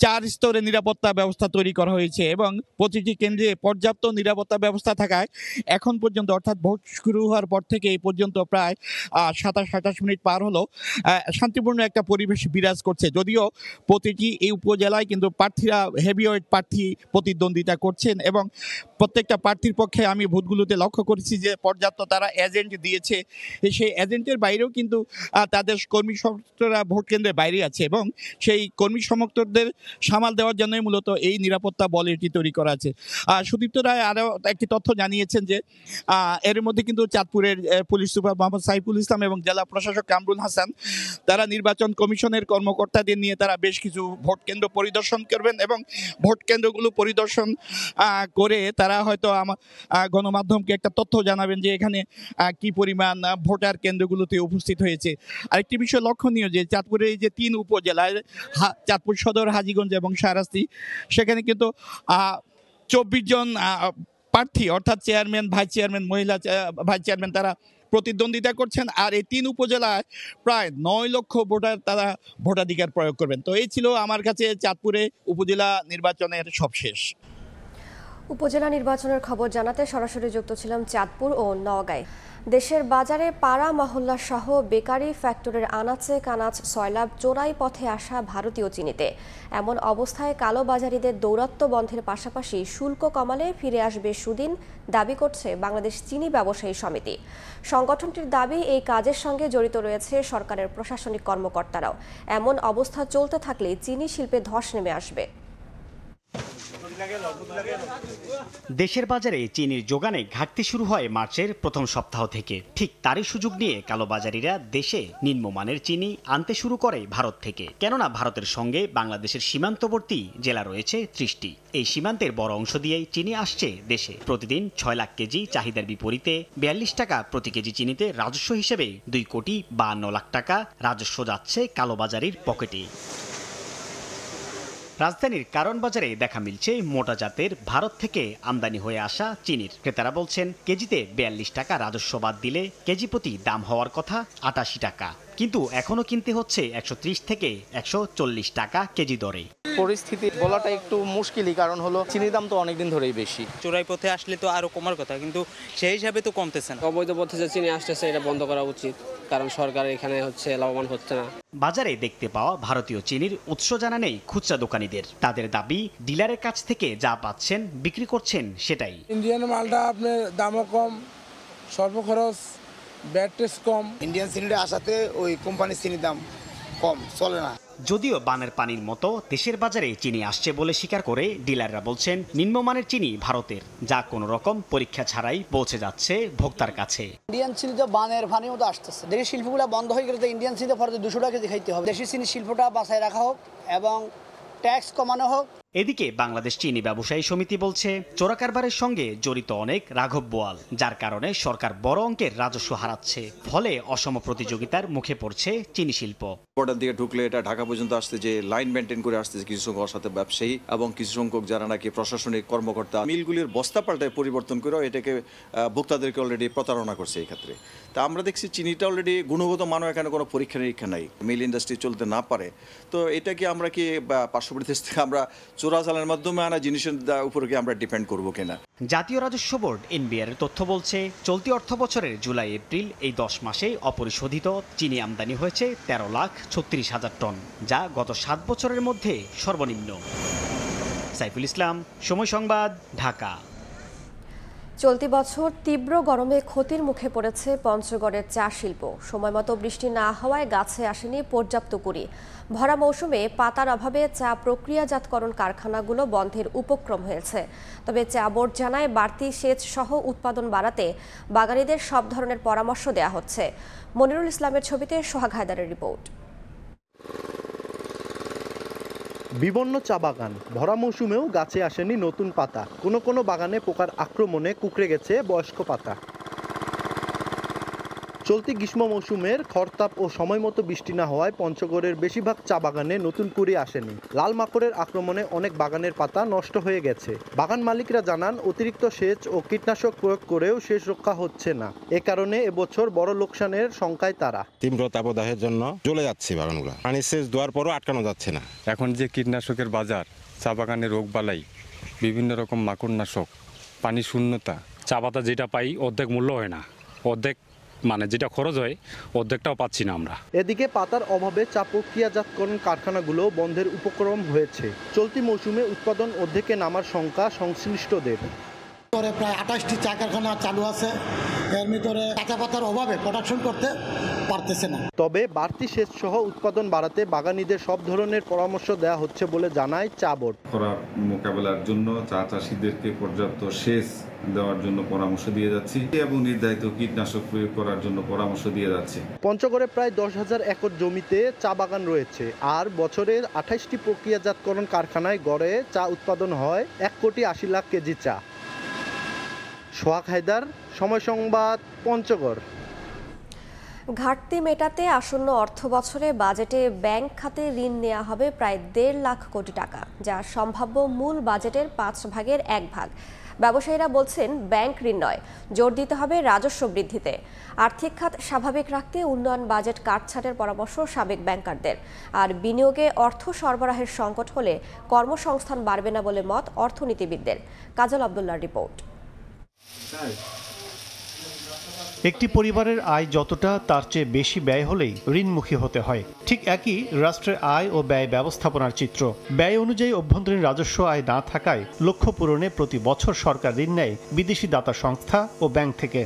চার স্তরে নিরাপত্তা ব্যবস্থা তৈরি করা হয়েছে এবং প্রতিটি কেন্দ্রে পর্যাপ্ত নিরাপত্তা ব্যবস্থা থাকায় এখন পর্যন্ত অর্থাৎ ভোট শুরু হওয়ার পর থেকে এই পর্যন্ত প্রায় সাতাশ সাতাশ মিনিট পার হলো শান্তিপূর্ণ একটা পরিবেশ বিরাজ করছে যদিও প্রতিটি এই উপজেলায় কিন্তু প্রার্থীরা হেভিওয়েট প্রার্থী প্রতিদ্বন্দ্বিতা করছেন এবং প্রত্যেকটা প্রার্থীর পক্ষে আমি ভোটগুলোতে লক্ষ্য করেছি যে পর্যাপ্ত তারা এজেন্ট দিয়েছে সেই এজেন্টের বাইরেও কিন্তু তাদের কর্মী সমর্থকরা ভোট কেন্দ্রের বাইরে আছে এবং সেই কর্মী সমর্থকদের সামাল দেওয়ার জন্যই মূলত এই নিরাপত্তা বল এটি তৈরি করা আছে আর সুদীপ্ত রায় আরও একটি তথ্য জানিয়েছেন যে এর মধ্যে কিন্তু চাঁদপুরের পুলিশ সুপার মোহাম্মদ সাইফুল ইসলাম এবং জেলা প্রশাসক কামরুল হাসান তারা নির্বাচন কমিশনের কর্মকর্তাদের নিয়ে তারা বেশ কিছু ভোট কেন্দ্র পরিদর্শন করবেন এবং ভোট কেন্দ্রগুলো পরিদর্শন করে তারা তারা হয়তো আমার গণমাধ্যমকে একটা তথ্য জানাবেন যে এখানে কি পরিমাণ ভোটার কেন্দ্রগুলোতে উপস্থিত হয়েছে আরেকটি বিষয় লক্ষণীয় যে চাঁদপুরের এই যে তিন উপজেলায় চাঁদপুর সদর হাজিগঞ্জ এবং সারাস্তি সেখানে কিন্তু চব্বিশ জন প্রার্থী অর্থাৎ চেয়ারম্যান ভাইস চেয়ারম্যান মহিলা ভাইস চেয়ারম্যান তারা প্রতিদ্বন্দ্বিতা করছেন আর এই তিন উপজেলায় প্রায় নয় লক্ষ ভোটার তারা ভোটাধিকার প্রয়োগ করবেন তো এই ছিল আমার কাছে চাঁদপুরে উপজেলা নির্বাচনের সবশেষ উপজেলা নির্বাচনের খবর জানাতে সরাসরি যুক্ত ছিলাম চাঁদপুর ও নওগাঁয় দেশের বাজারে পাড়া মহল্লা সহ বেকারি ফ্যাক্টরির আনাচে কানাচ সয়লাব চোরাই পথে আসা ভারতীয় চিনিতে এমন অবস্থায় কালোবাজারিদের দৌরাত্ম বন্ধের পাশাপাশি শুল্ক কমালে ফিরে আসবে সুদিন দাবি করছে বাংলাদেশ চিনি ব্যবসায়ী সমিতি সংগঠনটির দাবি এই কাজের সঙ্গে জড়িত রয়েছে সরকারের প্রশাসনিক কর্মকর্তারাও এমন অবস্থা চলতে থাকলে চিনি শিল্পে ধস নেমে আসবে দেশের বাজারে চিনির যোগানে ঘাটতি শুরু হয় মার্চের প্রথম সপ্তাহ থেকে ঠিক তারই সুযোগ নিয়ে কালোবাজারিরা দেশে নিম্নমানের চিনি আনতে শুরু করে ভারত থেকে কেননা ভারতের সঙ্গে বাংলাদেশের সীমান্তবর্তী জেলা রয়েছে ত্রিশটি এই সীমান্তের বড় অংশ দিয়েই চিনি আসছে দেশে প্রতিদিন ছয় লাখ কেজি চাহিদার বিপরীতে বিয়াল্লিশ টাকা প্রতি কেজি চিনিতে রাজস্ব হিসেবে দুই কোটি ন লাখ টাকা রাজস্ব যাচ্ছে কালোবাজারির পকেটে রাজধানীর কারণ বাজারে দেখা মিলছে মোটা জাতের ভারত থেকে আমদানি হয়ে আসা চিনির ক্রেতারা বলছেন কেজিতে বিয়াল্লিশ টাকা রাজস্ব বাদ দিলে কেজি প্রতি দাম হওয়ার কথা আটাশি টাকা কিন্তু এখনও কিনতে হচ্ছে একশো থেকে একশো টাকা কেজি দরে পরিস্থিতি বলাটা একটু মুশকিলই কারণ হলো চিনির দাম তো অনেকদিন ধরেই বেশি চোরাই পথে আসলে তো আরও কমার কথা কিন্তু সেই হিসাবে তো কমতেছে না অবৈধ পথে যে চিনি আসতেছে এটা বন্ধ করা উচিত কারণ সরকার এখানে হচ্ছে লাভবান হচ্ছে না বাজারে দেখতে পাওয়া ভারতীয় চিনির উৎস জানা নেই খুচরা দোকানিদের তাদের দাবি ডিলারের কাছ থেকে যা পাচ্ছেন বিক্রি করছেন সেটাই ইন্ডিয়ান মালটা আপনার দামও কম স্বল্প খরচ ব্যাড টেস্ট কম ইন্ডিয়ান চিনিটা আসাতে ওই কোম্পানির চিনির দাম কম চলে না যদিও বানের পানির মতো দেশের বাজারে চিনি আসছে বলে স্বীকার করে ডিলাররা বলছেন নিম্নমানের চিনি ভারতের যা কোনো রকম পরীক্ষা ছাড়াই পৌঁছে যাচ্ছে ভোক্তার কাছে ইন্ডিয়ান চিনি তো বানের পানির মতো আসতেছে দেশের শিল্পগুলো বন্ধ হয়ে গেলে তো ইন্ডিয়ান চিনি তো ফরতে দুশো টাকা দেখাইতে হবে দেশের চিনি শিল্পটা বাঁচায় রাখা হোক এবং ট্যাক্স কমানো হোক এদিকে বাংলাদেশ চিনি ব্যবসায়ী সমিতি বলছে চোরাকারবারের সঙ্গে জড়িত অনেক রাঘব বোয়াল যার কারণে সরকার বড় অঙ্কের রাজস্ব হারাচ্ছে ফলে অসম প্রতিযোগিতার মুখে পড়ছে চিনি শিল্প বর্ডার দিকে ঢুকলে এটা ঢাকা পর্যন্ত আসতে যে লাইন মেনটেন করে আসতে কিছু সংখ্যক সাথে ব্যবসায়ী এবং কিছু সংখ্যক যারা নাকি প্রশাসনিক কর্মকর্তা মিলগুলির বস্তা পাল্টায় পরিবর্তন করে এটাকে ভোক্তাদেরকে অলরেডি প্রতারণা করছে এই ক্ষেত্রে তা আমরা দেখছি চিনিটা অলরেডি গুণগত মানও এখানে কোনো পরীক্ষা নিরীক্ষা নাই মিল ইন্ডাস্ট্রি চলতে না পারে তো এটাকে আমরা কি পার্শ্ববর্তী থেকে আমরা চোরাচালানের মাধ্যমে আনা জিনিসের উপরে কি আমরা ডিপেন্ড করব কিনা জাতীয় রাজস্ব বোর্ড এনবিআর তথ্য বলছে চলতি অর্থ বছরের জুলাই এপ্রিল এই দশ মাসে অপরিশোধিত চিনি আমদানি হয়েছে তেরো লাখ ছত্রিশ হাজার টন যা গত সাত বছরের মধ্যে সর্বনিম্ন সাইফুল ইসলাম সময় সংবাদ ঢাকা চলতি বছর তীব্র গরমে ক্ষতির মুখে পড়েছে পঞ্চগড়ের চা শিল্প সময়মতো বৃষ্টি না হওয়ায় গাছে আসেনি পর্যাপ্ত কুড়ি ভরা মৌসুমে পাতার অভাবে চা প্রক্রিয়াজাতকরণ কারখানাগুলো বন্ধের উপক্রম হয়েছে তবে চা বোর্ড জানায় বাড়তি সেচ সহ উৎপাদন বাড়াতে বাগানীদের সব ধরনের পরামর্শ দেয়া হচ্ছে মনিরুল ইসলামের ছবিতে সোহাগ হায়দারের রিপোর্ট বিবন্ন চা বাগান ভরা মৌসুমেও গাছে আসেনি নতুন পাতা কোনো কোনো বাগানে পোকার আক্রমণে কুঁকড়ে গেছে বয়স্ক পাতা চলতি গ্রীষ্ম মৌসুমের খরতাপ ও সময়মতো বৃষ্টি না হওয়ায় পঞ্চগড়ের বেশিরভাগ চা বাগানে নতুন কুড়ি আসেনি লাল মাকড়ের আক্রমণে অনেক বাগানের পাতা নষ্ট হয়ে গেছে বাগান মালিকরা জানান অতিরিক্ত সেচ ও কীটনাশক প্রয়োগ করেও সেচ রক্ষা হচ্ছে না এ কারণে এবছর বড় লোকসানের সংখ্যায় তারা তীব্র তাপদাহের জন্য চলে যাচ্ছে বাগানগুলো পানি সেচ দেওয়ার পরও আটকানো যাচ্ছে না এখন যে কীটনাশকের বাজার চা বাগানে রোগবালাই বিভিন্ন রকম মাকড়নাশক পানি শূন্যতা চা পাতা যেটা পাই অর্ধেক মূল্য হয় না অর্ধেক মানে যেটা খরচ হয় অর্ধেকটাও পাচ্ছি না আমরা এদিকে পাতার অভাবে চা প্রক্রিয়াজাতকরণ কারখানাগুলো বন্ধের উপক্রম হয়েছে চলতি মৌসুমে উৎপাদন অর্ধেকে নামার সংখ্যা সংশ্লিষ্টদের পরে প্রায় আঠাশটি চা কারখানা চালু আছে ভিতরে কাঁচা পাতার অভাবে প্রোডাকশন করতে পারতেছে না তবে বাড়তি সেচ সহ উৎপাদন বাড়াতে বাগানিদের সব ধরনের পরামর্শ দেয়া হচ্ছে বলে জানায় চা বোর্ড খরা মোকাবেলার জন্য চা চাষিদেরকে পর্যাপ্ত সেচ দেওয়ার জন্য পরামর্শ দিয়ে যাচ্ছি এবং নির্ধারিত কীটনাশক প্রয়োগ করার জন্য পরামর্শ দিয়ে যাচ্ছে পঞ্চগড়ে প্রায় দশ হাজার একর জমিতে চা বাগান রয়েছে আর বছরের আঠাইশটি প্রক্রিয়াজাতকরণ কারখানায় গড়ে চা উৎপাদন হয় এক কোটি আশি লাখ কেজি চা সোহাগ হায়দার সময় সংবাদ পঞ্চগড় ঘাটতি মেটাতে আসন্ন অর্থ বছরে বাজেটে ব্যাংক খাতে ঋণ নেওয়া হবে প্রায় দেড় লাখ কোটি টাকা যা সম্ভাব্য মূল বাজেটের পাঁচ ভাগের এক ভাগ ব্যবসায়ীরা বলছেন ব্যাংক ঋণ নয় জোর দিতে হবে রাজস্ব বৃদ্ধিতে আর্থিক খাত স্বাভাবিক রাখতে উন্নয়ন বাজেট কাটছাটের পরামর্শ সাবেক ব্যাংকারদের আর বিনিয়োগে অর্থ সরবরাহের সংকট হলে কর্মসংস্থান বাড়বে না বলে মত অর্থনীতিবিদদের কাজল আবদুল্লার রিপোর্ট একটি পরিবারের আয় যতটা তার চেয়ে বেশি ব্যয় হলেই ঋণমুখী হতে হয় ঠিক একই রাষ্ট্রের আয় ও ব্যয় ব্যবস্থাপনার চিত্র ব্যয় অনুযায়ী অভ্যন্তরীণ রাজস্ব আয় না থাকায় লক্ষ্য পূরণে প্রতি বছর সরকার ঋণ নেয় বিদেশি দাতা সংস্থা ও ব্যাংক থেকে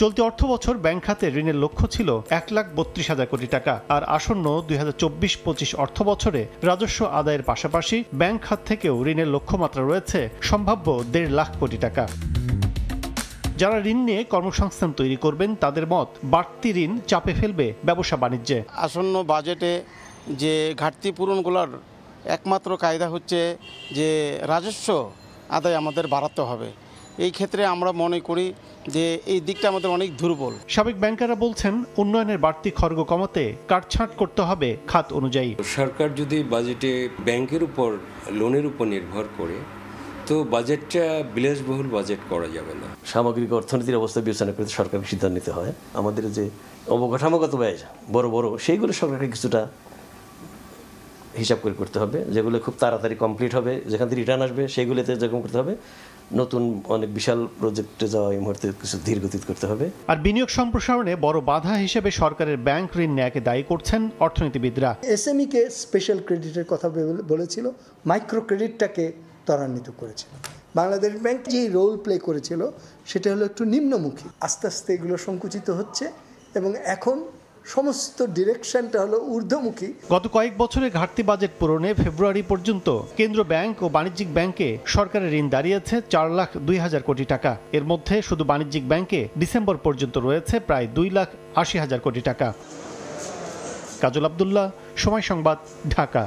চলতি অর্থ বছর ব্যাংক খাতে ঋণের লক্ষ্য ছিল এক লাখ বত্রিশ হাজার কোটি টাকা আর আসন্ন দুই হাজার চব্বিশ পঁচিশ অর্থ বছরে রাজস্ব আদায়ের পাশাপাশি ব্যাংক খাত থেকেও ঋণের লক্ষ্যমাত্রা রয়েছে সম্ভাব্য দেড় লাখ কোটি টাকা যারা ঋণ নিয়ে কর্মসংস্থান তৈরি করবেন তাদের মত বাড়তি ঋণ চাপে ফেলবে ব্যবসা বাণিজ্যে আসন্ন বাজেটে যে ঘাটতি পূরণগুলোর একমাত্র কায়দা হচ্ছে যে রাজস্ব আদায় আমাদের বাড়াতে হবে এই ক্ষেত্রে আমরা মনে করি যে এই দিকটা আমাদের অনেক দুর্বল সাবেক ব্যাংকাররা বলছেন উন্নয়নের বাড়তি খর্গ কমাতে কাটছাঁট করতে হবে খাত অনুযায়ী সরকার যদি বাজেটে ব্যাংকের উপর লোনের উপর নির্ভর করে তো বাজেটটা বিলাসবহুল বাজেট করা যাবে না সামগ্রিক অর্থনীতির অবস্থা বিবেচনা করে সরকারকে সিদ্ধান্ত নিতে হয় আমাদের যে অবকাঠামোগত ব্যয় বড় বড় সেইগুলো সরকারকে কিছুটা হিসাব করে করতে হবে যেগুলো খুব তাড়াতাড়ি কমপ্লিট হবে যেখান থেকে রিটার্ন আসবে সেইগুলোতে যেরকম করতে হবে নতুন অনেক মানে বিশাল প্রজেক্টে যাওয়া এই মুহূর্তে কিছু ধীরগতিত করতে হবে আর বিনিয়োগ সম্প্রসারণে বড় বাধা হিসেবে সরকারের ব্যাংক ঋণ নেয়াকে দায়ী করছেন অর্থনীতিবিদরা এসএমই কে স্পেশাল ক্রেডিটের কথা বলেছিল মাইক্রো ক্রেডিটটাকে ত্বরান্বিত করেছিল বাংলাদেশ ব্যাংক যে রোল প্লে করেছিল সেটা হলো একটু নিম্নমুখী আস্তে আস্তে এগুলো সংকুচিত হচ্ছে এবং এখন সমস্ত ডিরেকশনটা হলো ঊর্ধ্বমুখী গত কয়েক বছরে ঘাটতি বাজেট পূরণে ফেব্রুয়ারি পর্যন্ত কেন্দ্র ব্যাংক ও বাণিজ্যিক ব্যাংকে সরকারের ঋণ দাঁড়িয়েছে চার লাখ দুই হাজার কোটি টাকা এর মধ্যে শুধু বাণিজ্যিক ব্যাংকে ডিসেম্বর পর্যন্ত রয়েছে প্রায় দুই লাখ আশি হাজার কোটি টাকা কাজল আবদুল্লাহ সময় সংবাদ ঢাকা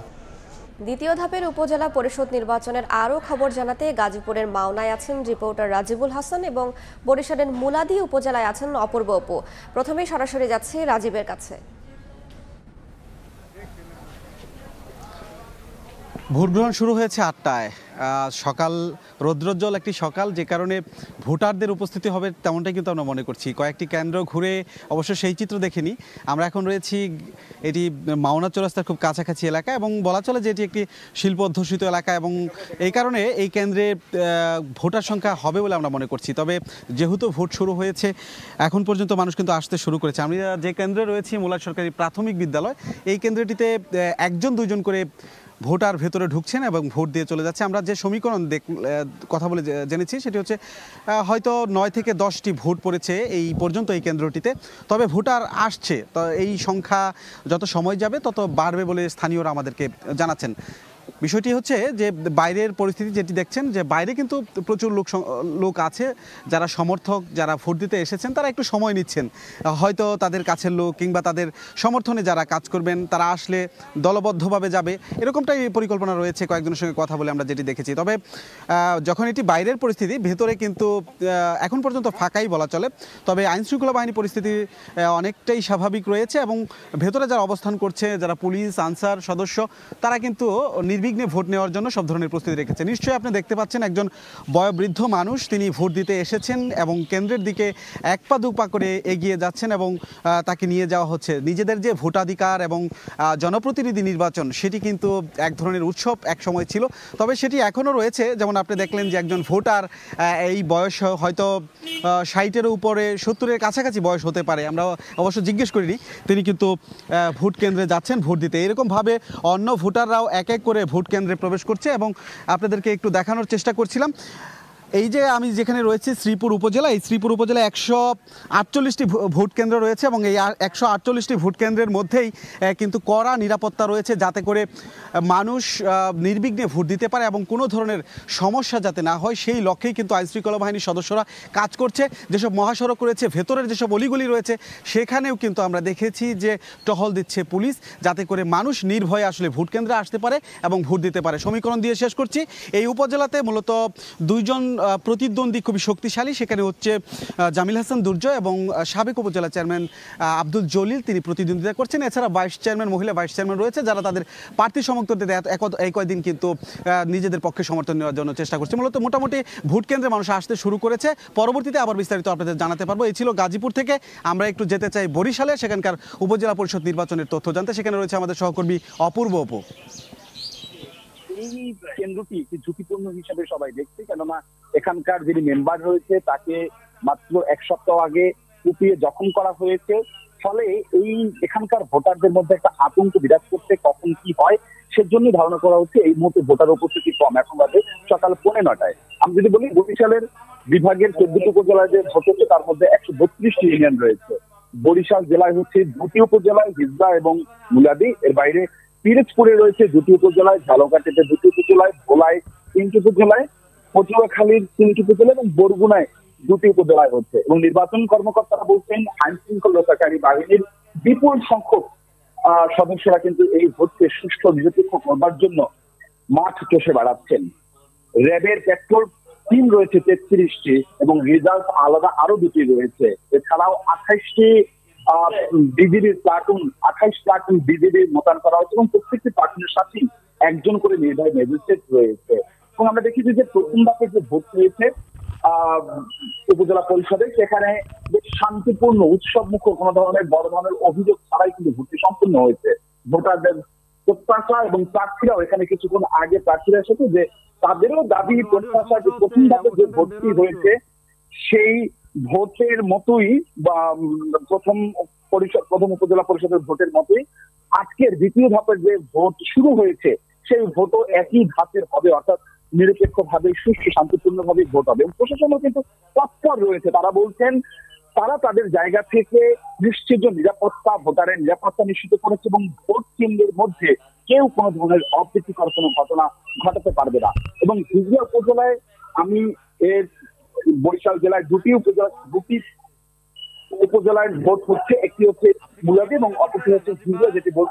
দ্বিতীয় ধাপের উপজেলা পরিষদ নির্বাচনের আরও খবর জানাতে গাজীপুরের মাওনায় আছেন রিপোর্টার রাজিবুল হাসান এবং বরিশালের মুলাদি উপজেলায় আছেন অপূর্ব অপু প্রথমেই সরাসরি যাচ্ছে রাজীবের কাছে ভোটগ্রহণ শুরু হয়েছে আটটায় সকাল রৌদ্রোজ্জ্বল একটি সকাল যে কারণে ভোটারদের উপস্থিতি হবে তেমনটাই কিন্তু আমরা মনে করছি কয়েকটি কেন্দ্র ঘুরে অবশ্য সেই চিত্র দেখিনি আমরা এখন রয়েছি এটি মাওনা চৌরাস্তার খুব কাছাকাছি এলাকা এবং বলা চলে যে এটি একটি শিল্প অধ্যুষিত এলাকা এবং এই কারণে এই কেন্দ্রে ভোটার সংখ্যা হবে বলে আমরা মনে করছি তবে যেহেতু ভোট শুরু হয়েছে এখন পর্যন্ত মানুষ কিন্তু আসতে শুরু করেছে আমরা যে কেন্দ্রে রয়েছি মোলার সরকারি প্রাথমিক বিদ্যালয় এই কেন্দ্রটিতে একজন দুজন করে ভোটার ভেতরে ঢুকছেন এবং ভোট দিয়ে চলে যাচ্ছে আমরা যে সমীকরণ দেখ কথা বলে জেনেছি সেটি হচ্ছে হয়তো নয় থেকে দশটি ভোট পড়েছে এই পর্যন্ত এই কেন্দ্রটিতে তবে ভোটার আসছে তো এই সংখ্যা যত সময় যাবে তত বাড়বে বলে স্থানীয়রা আমাদেরকে জানাচ্ছেন বিষয়টি হচ্ছে যে বাইরের পরিস্থিতি যেটি দেখছেন যে বাইরে কিন্তু প্রচুর লোক লোক আছে যারা সমর্থক যারা ভোট দিতে এসেছেন তারা একটু সময় নিচ্ছেন হয়তো তাদের কাছের লোক কিংবা তাদের সমর্থনে যারা কাজ করবেন তারা আসলে দলবদ্ধভাবে যাবে এরকমটাই পরিকল্পনা রয়েছে কয়েকজনের সঙ্গে কথা বলে আমরা যেটি দেখেছি তবে যখন এটি বাইরের পরিস্থিতি ভেতরে কিন্তু এখন পর্যন্ত ফাঁকাই বলা চলে তবে আইনশৃঙ্খলা বাহিনী পরিস্থিতি অনেকটাই স্বাভাবিক রয়েছে এবং ভেতরে যারা অবস্থান করছে যারা পুলিশ আনসার সদস্য তারা কিন্তু নির্বিঘ্নে ভোট নেওয়ার জন্য সব ধরনের প্রস্তুতি রেখেছে নিশ্চয়ই আপনি দেখতে পাচ্ছেন একজন বয়োবৃদ্ধ মানুষ তিনি ভোট দিতে এসেছেন এবং কেন্দ্রের দিকে এক পা দু পা করে এগিয়ে যাচ্ছেন এবং তাকে নিয়ে যাওয়া হচ্ছে নিজেদের যে ভোটাধিকার এবং জনপ্রতিনিধি নির্বাচন সেটি কিন্তু এক ধরনের উৎসব এক সময় ছিল তবে সেটি এখনও রয়েছে যেমন আপনি দেখলেন যে একজন ভোটার এই বয়স হয়তো ষাটের উপরে সত্তরের কাছাকাছি বয়স হতে পারে আমরা অবশ্য জিজ্ঞেস করিনি তিনি কিন্তু ভোট কেন্দ্রে যাচ্ছেন ভোট দিতে এরকমভাবে অন্য ভোটাররাও এক এক করে ভোট কেন্দ্রে প্রবেশ করছে এবং আপনাদেরকে একটু দেখানোর চেষ্টা করছিলাম এই যে আমি যেখানে রয়েছি শ্রীপুর উপজেলা এই শ্রীপুর উপজেলা একশো আটচল্লিশটি ভোট কেন্দ্র রয়েছে এবং এই একশো আটচল্লিশটি ভোট কেন্দ্রের মধ্যেই কিন্তু কড়া নিরাপত্তা রয়েছে যাতে করে মানুষ নির্বিঘ্নে ভোট দিতে পারে এবং কোনো ধরনের সমস্যা যাতে না হয় সেই লক্ষ্যেই কিন্তু আইনশৃঙ্খলা বাহিনীর সদস্যরা কাজ করছে যেসব মহাসড়ক রয়েছে ভেতরের যেসব অলিগুলি রয়েছে সেখানেও কিন্তু আমরা দেখেছি যে টহল দিচ্ছে পুলিশ যাতে করে মানুষ নির্ভয়ে আসলে ভোট কেন্দ্রে আসতে পারে এবং ভোট দিতে পারে সমীকরণ দিয়ে শেষ করছি এই উপজেলাতে মূলত দুইজন প্রতিদ্বন্দ্বী খুবই শক্তিশালী সেখানে হচ্ছে জামিল হাসান দুর্জয় এবং সাবেক উপজেলা চেয়ারম্যান আব্দুল জলিল তিনি প্রতিদ্বন্দ্বিতা করছেন এছাড়া ভাইস চেয়ারম্যান মহিলা ভাইস চেয়ারম্যান রয়েছে যারা তাদের প্রার্থী সমর্থকদের এই কয়েকদিন কিন্তু নিজেদের পক্ষে সমর্থন নেওয়ার জন্য চেষ্টা করছে মূলত মোটামুটি ভোট কেন্দ্রে মানুষ আসতে শুরু করেছে পরবর্তীতে আবার বিস্তারিত আপনাদের জানাতে পারবো এই ছিল গাজীপুর থেকে আমরা একটু যেতে চাই বরিশালে সেখানকার উপজেলা পরিষদ নির্বাচনের তথ্য জানতে সেখানে রয়েছে আমাদের সহকর্মী অপূর্ব অপু এই কেন্দ্রটি একটি ঝুঁকিপূর্ণ হিসাবে সবাই দেখছে কেননা এখানকার যিনি মেম্বার রয়েছে তাকে মাত্র এক সপ্তাহ আগে কুপিয়ে জখম করা হয়েছে ফলে এই এখানকার ভোটারদের মধ্যে একটা আতঙ্ক বিরাজ করছে কখন কি হয় সেজন্য ধারণা করা হচ্ছে এই মুহূর্তে ভোটার উপস্থিতি কম এখন বাদে সকাল পৌনে নটায় আমি যদি বলি বরিশালের বিভাগের চোদ্দটি উপজেলায় যে ভোট হচ্ছে তার মধ্যে একশো বত্রিশটি ইউনিয়ন রয়েছে বরিশাল জেলায় হচ্ছে দুটি উপজেলায় হিজলা এবং মুলাদি এর বাইরে পিরোজপুরে রয়েছে দুটি উপজেলায় ঝালকাটিতে দুটি উপজেলায় ভোলায় তিনটি উপজেলায় পটুয়াখালীর তিনটি উপজেলা এবং বরগুনায় দুটি উপজেলায় হচ্ছে এবং নির্বাচন কর্মকর্তারা বলছেন আইন শৃঙ্খলাকারী বাহিনীর বিপুল সংখ্যক সদস্যরা কিন্তু এই ভোটকে সুষ্ঠু নিরপেক্ষ করবার জন্য মাঠ চষে বাড়াচ্ছেন র্যাবের পেট্রোল টিম রয়েছে তেত্রিশটি এবং রিজার্ভ আলাদা আরো দুটি রয়েছে এছাড়াও আঠাইশটি বিজেপির প্লাটুন আঠাইশ প্লাটুন বিজিবির মোতায়েন করা হয়েছে এবং প্রত্যেকটি প্লাটুনের সাথেই একজন করে নির্বাহী ম্যাজিস্ট্রেট রয়েছে এবং আমরা দেখেছি যে প্রথম ধাপে যে ভোট হয়েছে উপজেলা পরিষদে সেখানে বেশ শান্তিপূর্ণ উৎসব মুখ কোন ধরনের বড় ধরনের অভিযোগ ছাড়াই কিন্তু ভোটটি সম্পূর্ণ হয়েছে ভোটারদের প্রত্যাশা এবং প্রার্থীরাও এখানে কিছুক্ষণ আগে প্রার্থীরা এসেছে যে তাদেরও দাবি প্রত্যাশা যে প্রথম ধাপে যে ভোটটি হয়েছে সেই ভোটের মতোই বা প্রথম পরিষদ প্রথম উপজেলা পরিষদের ভোটের মতোই আজকের দ্বিতীয় ধাপের যে ভোট শুরু হয়েছে সেই ভোটও একই ধাপের হবে অর্থাৎ নিরপেক্ষভাবে শান্তিপূর্ণ ভাবে ভোট হবে এবং প্রশাসনও কিন্তু তৎপর রয়েছে তারা বলছেন তারা তাদের জায়গা থেকে নিশ্চিত নিরাপত্তা ভোটারের নিরাপত্তা নিশ্চিত করেছে এবং ভোট কেন্দ্রের মধ্যে কেউ কোনো ধরনের অপ্রীতিকর কোনো ঘটনা ঘটাতে পারবে না এবং হিজড়া উপজেলায় আমি এর বরিশাল জেলায় দুটি উপজেলা দুটি উপজেলায় ভোট হচ্ছে একটি হচ্ছে মুলাদি এবং অপরটি হচ্ছে হিজড়া যেটি ভোট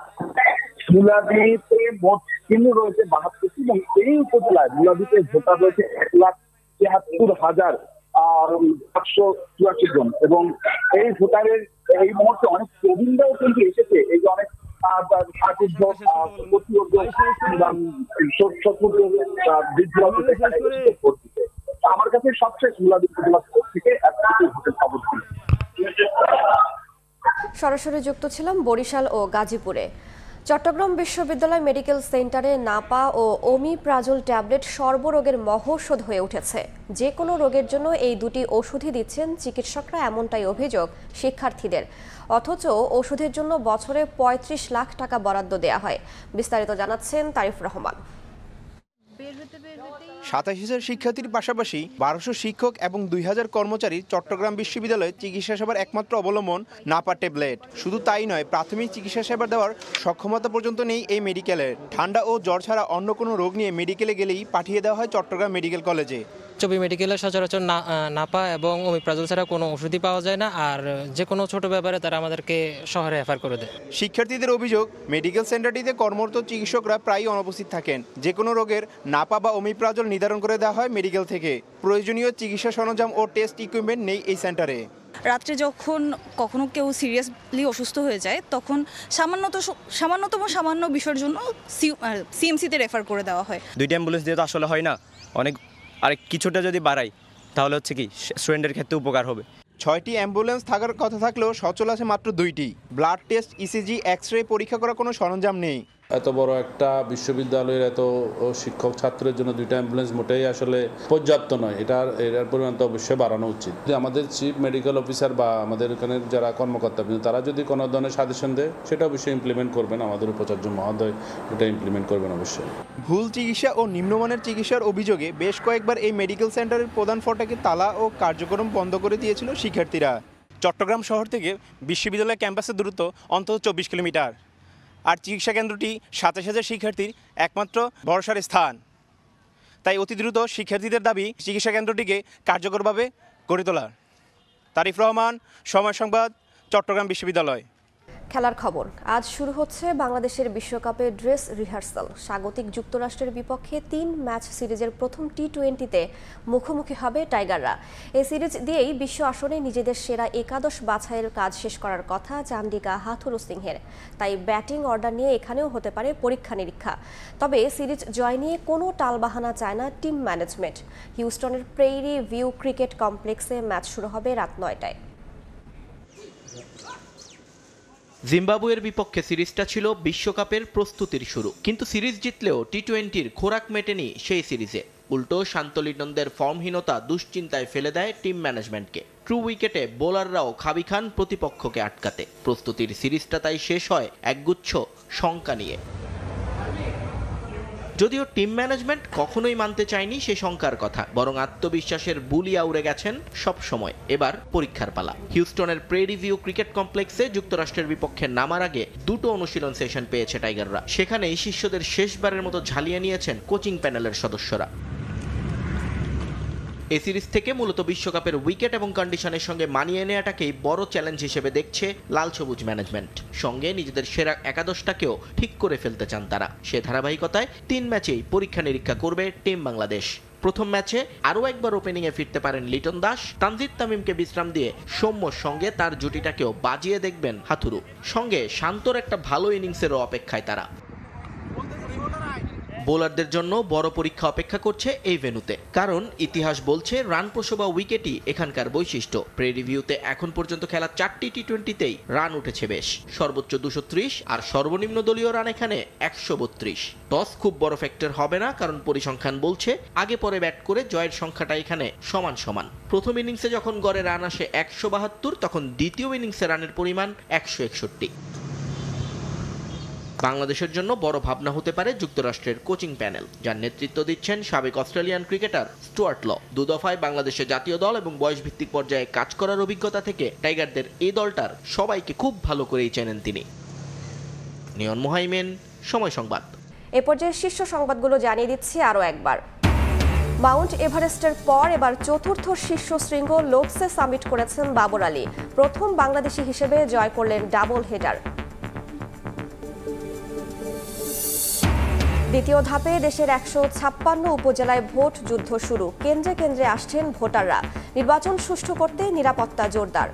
মুলাদিতে মোট রয়েছে এবং এই উপজেলায় মুলাদিতে ভোটার রয়েছে এক লাখ তিয়াত্তর হাজার সাতশো চুরাশি জন এবং এই ভোটারের এই মুহূর্তে অনেক প্রবীণরাও কিন্তু এসেছে এই যে অনেক আমার কাছে সবচেয়ে ভোটের সরাসরি যুক্ত ছিলাম বরিশাল ও গাজীপুরে চট্টগ্রাম বিশ্ববিদ্যালয় মেডিকেল সেন্টারে নাপা ও প্রাজল ট্যাবলেট সর্বরোগের মহৌষধ হয়ে উঠেছে যে কোনো রোগের জন্য এই দুটি ওষুধই দিচ্ছেন চিকিৎসকরা এমনটাই অভিযোগ শিক্ষার্থীদের অথচ ওষুধের জন্য বছরে ৩৫ লাখ টাকা বরাদ্দ দেয়া হয় বিস্তারিত জানাচ্ছেন তারিফ রহমান সাতাশ হাজার শিক্ষার্থীর পাশাপাশি বারোশো শিক্ষক এবং দুই হাজার কর্মচারী চট্টগ্রাম বিশ্ববিদ্যালয়ে চিকিৎসা সেবার একমাত্র অবলম্বন নাপা ট্যাবলেট শুধু তাই নয় প্রাথমিক চিকিৎসা সেবা দেওয়ার সক্ষমতা পর্যন্ত নেই এই মেডিকেলের ঠান্ডা ও জ্বর ছাড়া অন্য কোনো রোগ নিয়ে মেডিকেলে গেলেই পাঠিয়ে দেওয়া হয় চট্টগ্রাম মেডিকেল কলেজে চবি মেডিকেলে সচরাচর না নাপা এবং অমিপ্রাজল ছাড়া কোনো ওষুধই পাওয়া যায় না আর যে কোনো ছোট ব্যাপারে তারা আমাদেরকে শহরে রেফার করে দেয় শিক্ষার্থীদের অভিযোগ মেডিকেল সেন্টারটিতে কর্মরত চিকিৎসকরা প্রায়ই অনুপস্থিত থাকেন যে কোনো রোগের নাপা বা অমিপ্রাজল নির্ধারণ করে দেওয়া হয় মেডিকেল থেকে প্রয়োজনীয় চিকিৎসা সরঞ্জাম ও টেস্ট ইকুইপমেন্ট নেই এই সেন্টারে রাত্রে যখন কখনো কেউ সিরিয়াসলি অসুস্থ হয়ে যায় তখন সামান্যত সামান্যতম সামান্য বিষয়ের জন্য সিএমসিতে রেফার করে দেওয়া হয় দুইটা অ্যাম্বুলেন্স দিয়ে তো আসলে হয় না অনেক আর কিছুটা যদি বাড়াই তাহলে হচ্ছে কি স্টুডেন্টের ক্ষেত্রে উপকার হবে ছয়টি অ্যাম্বুলেন্স থাকার কথা থাকলেও সচল আছে মাত্র দুইটি blood test ECG X ray পরীক্ষা করার কোনো সরঞ্জাম নেই এত বড় একটা বিশ্ববিদ্যালয়ের এত শিক্ষক ছাত্রের জন্য দুইটা অ্যাম্বুলেন্স মোটেই আসলে পর্যাপ্ত নয় এটার এটার পরিমাণ তো অবশ্যই বাড়ানো উচিত আমাদের চিফ মেডিকেল অফিসার বা আমাদের এখানে যারা কর্মকর্তা তারা যদি কোনো ধরনের সাজেশন দেয় সেটা অবশ্যই ইমপ্লিমেন্ট করবেন আমাদের উপাচার্য মহোদয় এটা ইমপ্লিমেন্ট করবেন অবশ্যই ভুল চিকিৎসা ও নিম্নমানের চিকিৎসার অভিযোগে বেশ কয়েকবার এই মেডিকেল সেন্টারের প্রধান ফটাকে তালা ও কার্যক্রম বন্ধ করে দিয়েছিল শিক্ষার্থীরা চট্টগ্রাম শহর থেকে বিশ্ববিদ্যালয় ক্যাম্পাসের দূরত্ব অন্তত চব্বিশ কিলোমিটার আর চিকিৎসা কেন্দ্রটি সাতাশ হাজার শিক্ষার্থীর একমাত্র ভরসার স্থান তাই অতি দ্রুত শিক্ষার্থীদের দাবি চিকিৎসা কেন্দ্রটিকে কার্যকরভাবে গড়ে তোলার তারিফ রহমান সময় সংবাদ চট্টগ্রাম বিশ্ববিদ্যালয় খেলার খবর আজ শুরু হচ্ছে বাংলাদেশের বিশ্বকাপে ড্রেস রিহার্সাল স্বাগতিক যুক্তরাষ্ট্রের বিপক্ষে তিন ম্যাচ সিরিজের প্রথম টি টোয়েন্টিতে মুখোমুখি হবে টাইগাররা এই সিরিজ দিয়েই বিশ্ব আসনে নিজেদের সেরা একাদশ বাছাইয়ের কাজ শেষ করার কথা চান্ডিকা হাথুরু সিংহের তাই ব্যাটিং অর্ডার নিয়ে এখানেও হতে পারে পরীক্ষা নিরীক্ষা তবে সিরিজ জয় নিয়ে কোনো টালবাহানা চায় না টিম ম্যানেজমেন্ট হিউস্টনের প্রেইরি ভিউ ক্রিকেট কমপ্লেক্সে ম্যাচ শুরু হবে রাত নয়টায় জিম্বাবুয়ের বিপক্ষে সিরিজটা ছিল বিশ্বকাপের প্রস্তুতির শুরু কিন্তু সিরিজ জিতলেও টি টোয়েন্টির খোরাক মেটেনি সেই সিরিজে উল্টো শান্তলিটনদের ফর্মহীনতা দুশ্চিন্তায় ফেলে দেয় টিম ম্যানেজমেন্টকে ট্রু উইকেটে বোলাররাও খাবি খান প্রতিপক্ষকে আটকাতে প্রস্তুতির সিরিজটা তাই শেষ হয় একগুচ্ছ শঙ্কা নিয়ে যদিও টিম ম্যানেজমেন্ট কখনোই মানতে চায়নি সে শঙ্কার কথা বরং আত্মবিশ্বাসের বুলিয়া উড়ে গেছেন সব সময় এবার পরীক্ষার পালা হিউস্টনের প্রে রিভিউ ক্রিকেট কমপ্লেক্সে যুক্তরাষ্ট্রের বিপক্ষে নামার আগে দুটো অনুশীলন সেশন পেয়েছে টাইগাররা সেখানেই শিষ্যদের শেষবারের মতো ঝালিয়ে নিয়েছেন কোচিং প্যানেলের সদস্যরা এ সিরিজ থেকে মূলত বিশ্বকাপের উইকেট এবং কন্ডিশনের সঙ্গে মানিয়ে নেওয়াটাকেই বড় চ্যালেঞ্জ হিসেবে দেখছে লাল সবুজ ম্যানেজমেন্ট সঙ্গে নিজেদের সেরা একাদশটাকেও ঠিক করে ফেলতে চান তারা সে ধারাবাহিকতায় তিন ম্যাচেই পরীক্ষা নিরীক্ষা করবে টিম বাংলাদেশ প্রথম ম্যাচে আরও একবার ওপেনিংয়ে ফিরতে পারেন লিটন দাস তানজিদ তামিমকে বিশ্রাম দিয়ে সৌম্যর সঙ্গে তার জুটিটাকেও বাজিয়ে দেখবেন হাথুরু সঙ্গে শান্তর একটা ভালো ইনিংসেরও অপেক্ষায় তারা বোলারদের জন্য বড় পরীক্ষা অপেক্ষা করছে এই ভেনুতে কারণ ইতিহাস বলছে রান প্রসবা উইকেটই এখানকার বৈশিষ্ট্য প্রে রিভিউতে এখন পর্যন্ত খেলা চারটি টি টোয়েন্টিতেই রান উঠেছে বেশ সর্বোচ্চ দুশো আর সর্বনিম্ন দলীয় রান এখানে একশো বত্রিশ টস খুব বড় ফ্যাক্টর হবে না কারণ পরিসংখ্যান বলছে আগে পরে ব্যাট করে জয়ের সংখ্যাটা এখানে সমান সমান প্রথম ইনিংসে যখন গড়ে রান আসে একশো বাহাত্তর তখন দ্বিতীয় ইনিংসে রানের পরিমাণ একশো একষট্টি বাংলাদেশের জন্য বড় ভাবনা হতে পারে যুক্তরাষ্ট্রের কোচিং প্যানেল যার নেতৃত্ব দিচ্ছেন সাবেক অস্ট্রেলিয়ান ক্রিকেটার স্টুয়ার্ট ল দুদফায় বাংলাদেশের জাতীয় দল এবং বয়সভিত্তিক পর্যায়ে কাজ করার অভিজ্ঞতা থেকে টাইগারদের এই দলটার সবাইকে খুব ভালো করেই চেনেন তিনি নিয়ন মোহাইমেন সময় সংবাদ এ পর্যায়ে শীর্ষ সংবাদগুলো জানিয়ে দিচ্ছি আরও একবার মাউন্ট এভারেস্টের পর এবার চতুর্থ শীর্ষ শৃঙ্গ লোকসে সামিট করেছেন বাবর আলী প্রথম বাংলাদেশি হিসেবে জয় করলেন ডাবল হেডার দ্বিতীয় ধাপে দেশের একশো ছাপ্পান্ন উপজেলায় ভোট যুদ্ধ শুরু কেন্দ্রে কেন্দ্রে আসছেন ভোটাররা নির্বাচন সুষ্ঠু করতে নিরাপত্তা জোরদার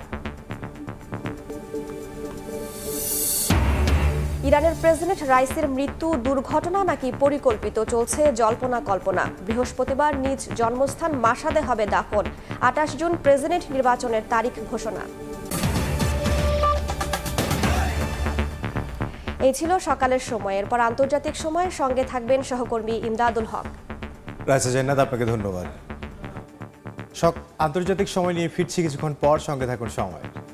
ইরানের প্রেসিডেন্ট রাইসের মৃত্যু দুর্ঘটনা নাকি পরিকল্পিত চলছে জল্পনা কল্পনা বৃহস্পতিবার নিজ জন্মস্থান মাসাদে হবে দাফন আটাশ জুন প্রেসিডেন্ট নির্বাচনের তারিখ ঘোষণা এই ছিল সকালের সময় এরপর আন্তর্জাতিক সময়ের সঙ্গে থাকবেন সহকর্মী ইমদাদুল হক রাইসা জান্নাত আপনাকে ধন্যবাদ আন্তর্জাতিক সময় নিয়ে ফিরছি কিছুক্ষণ পর সঙ্গে থাকুন সময়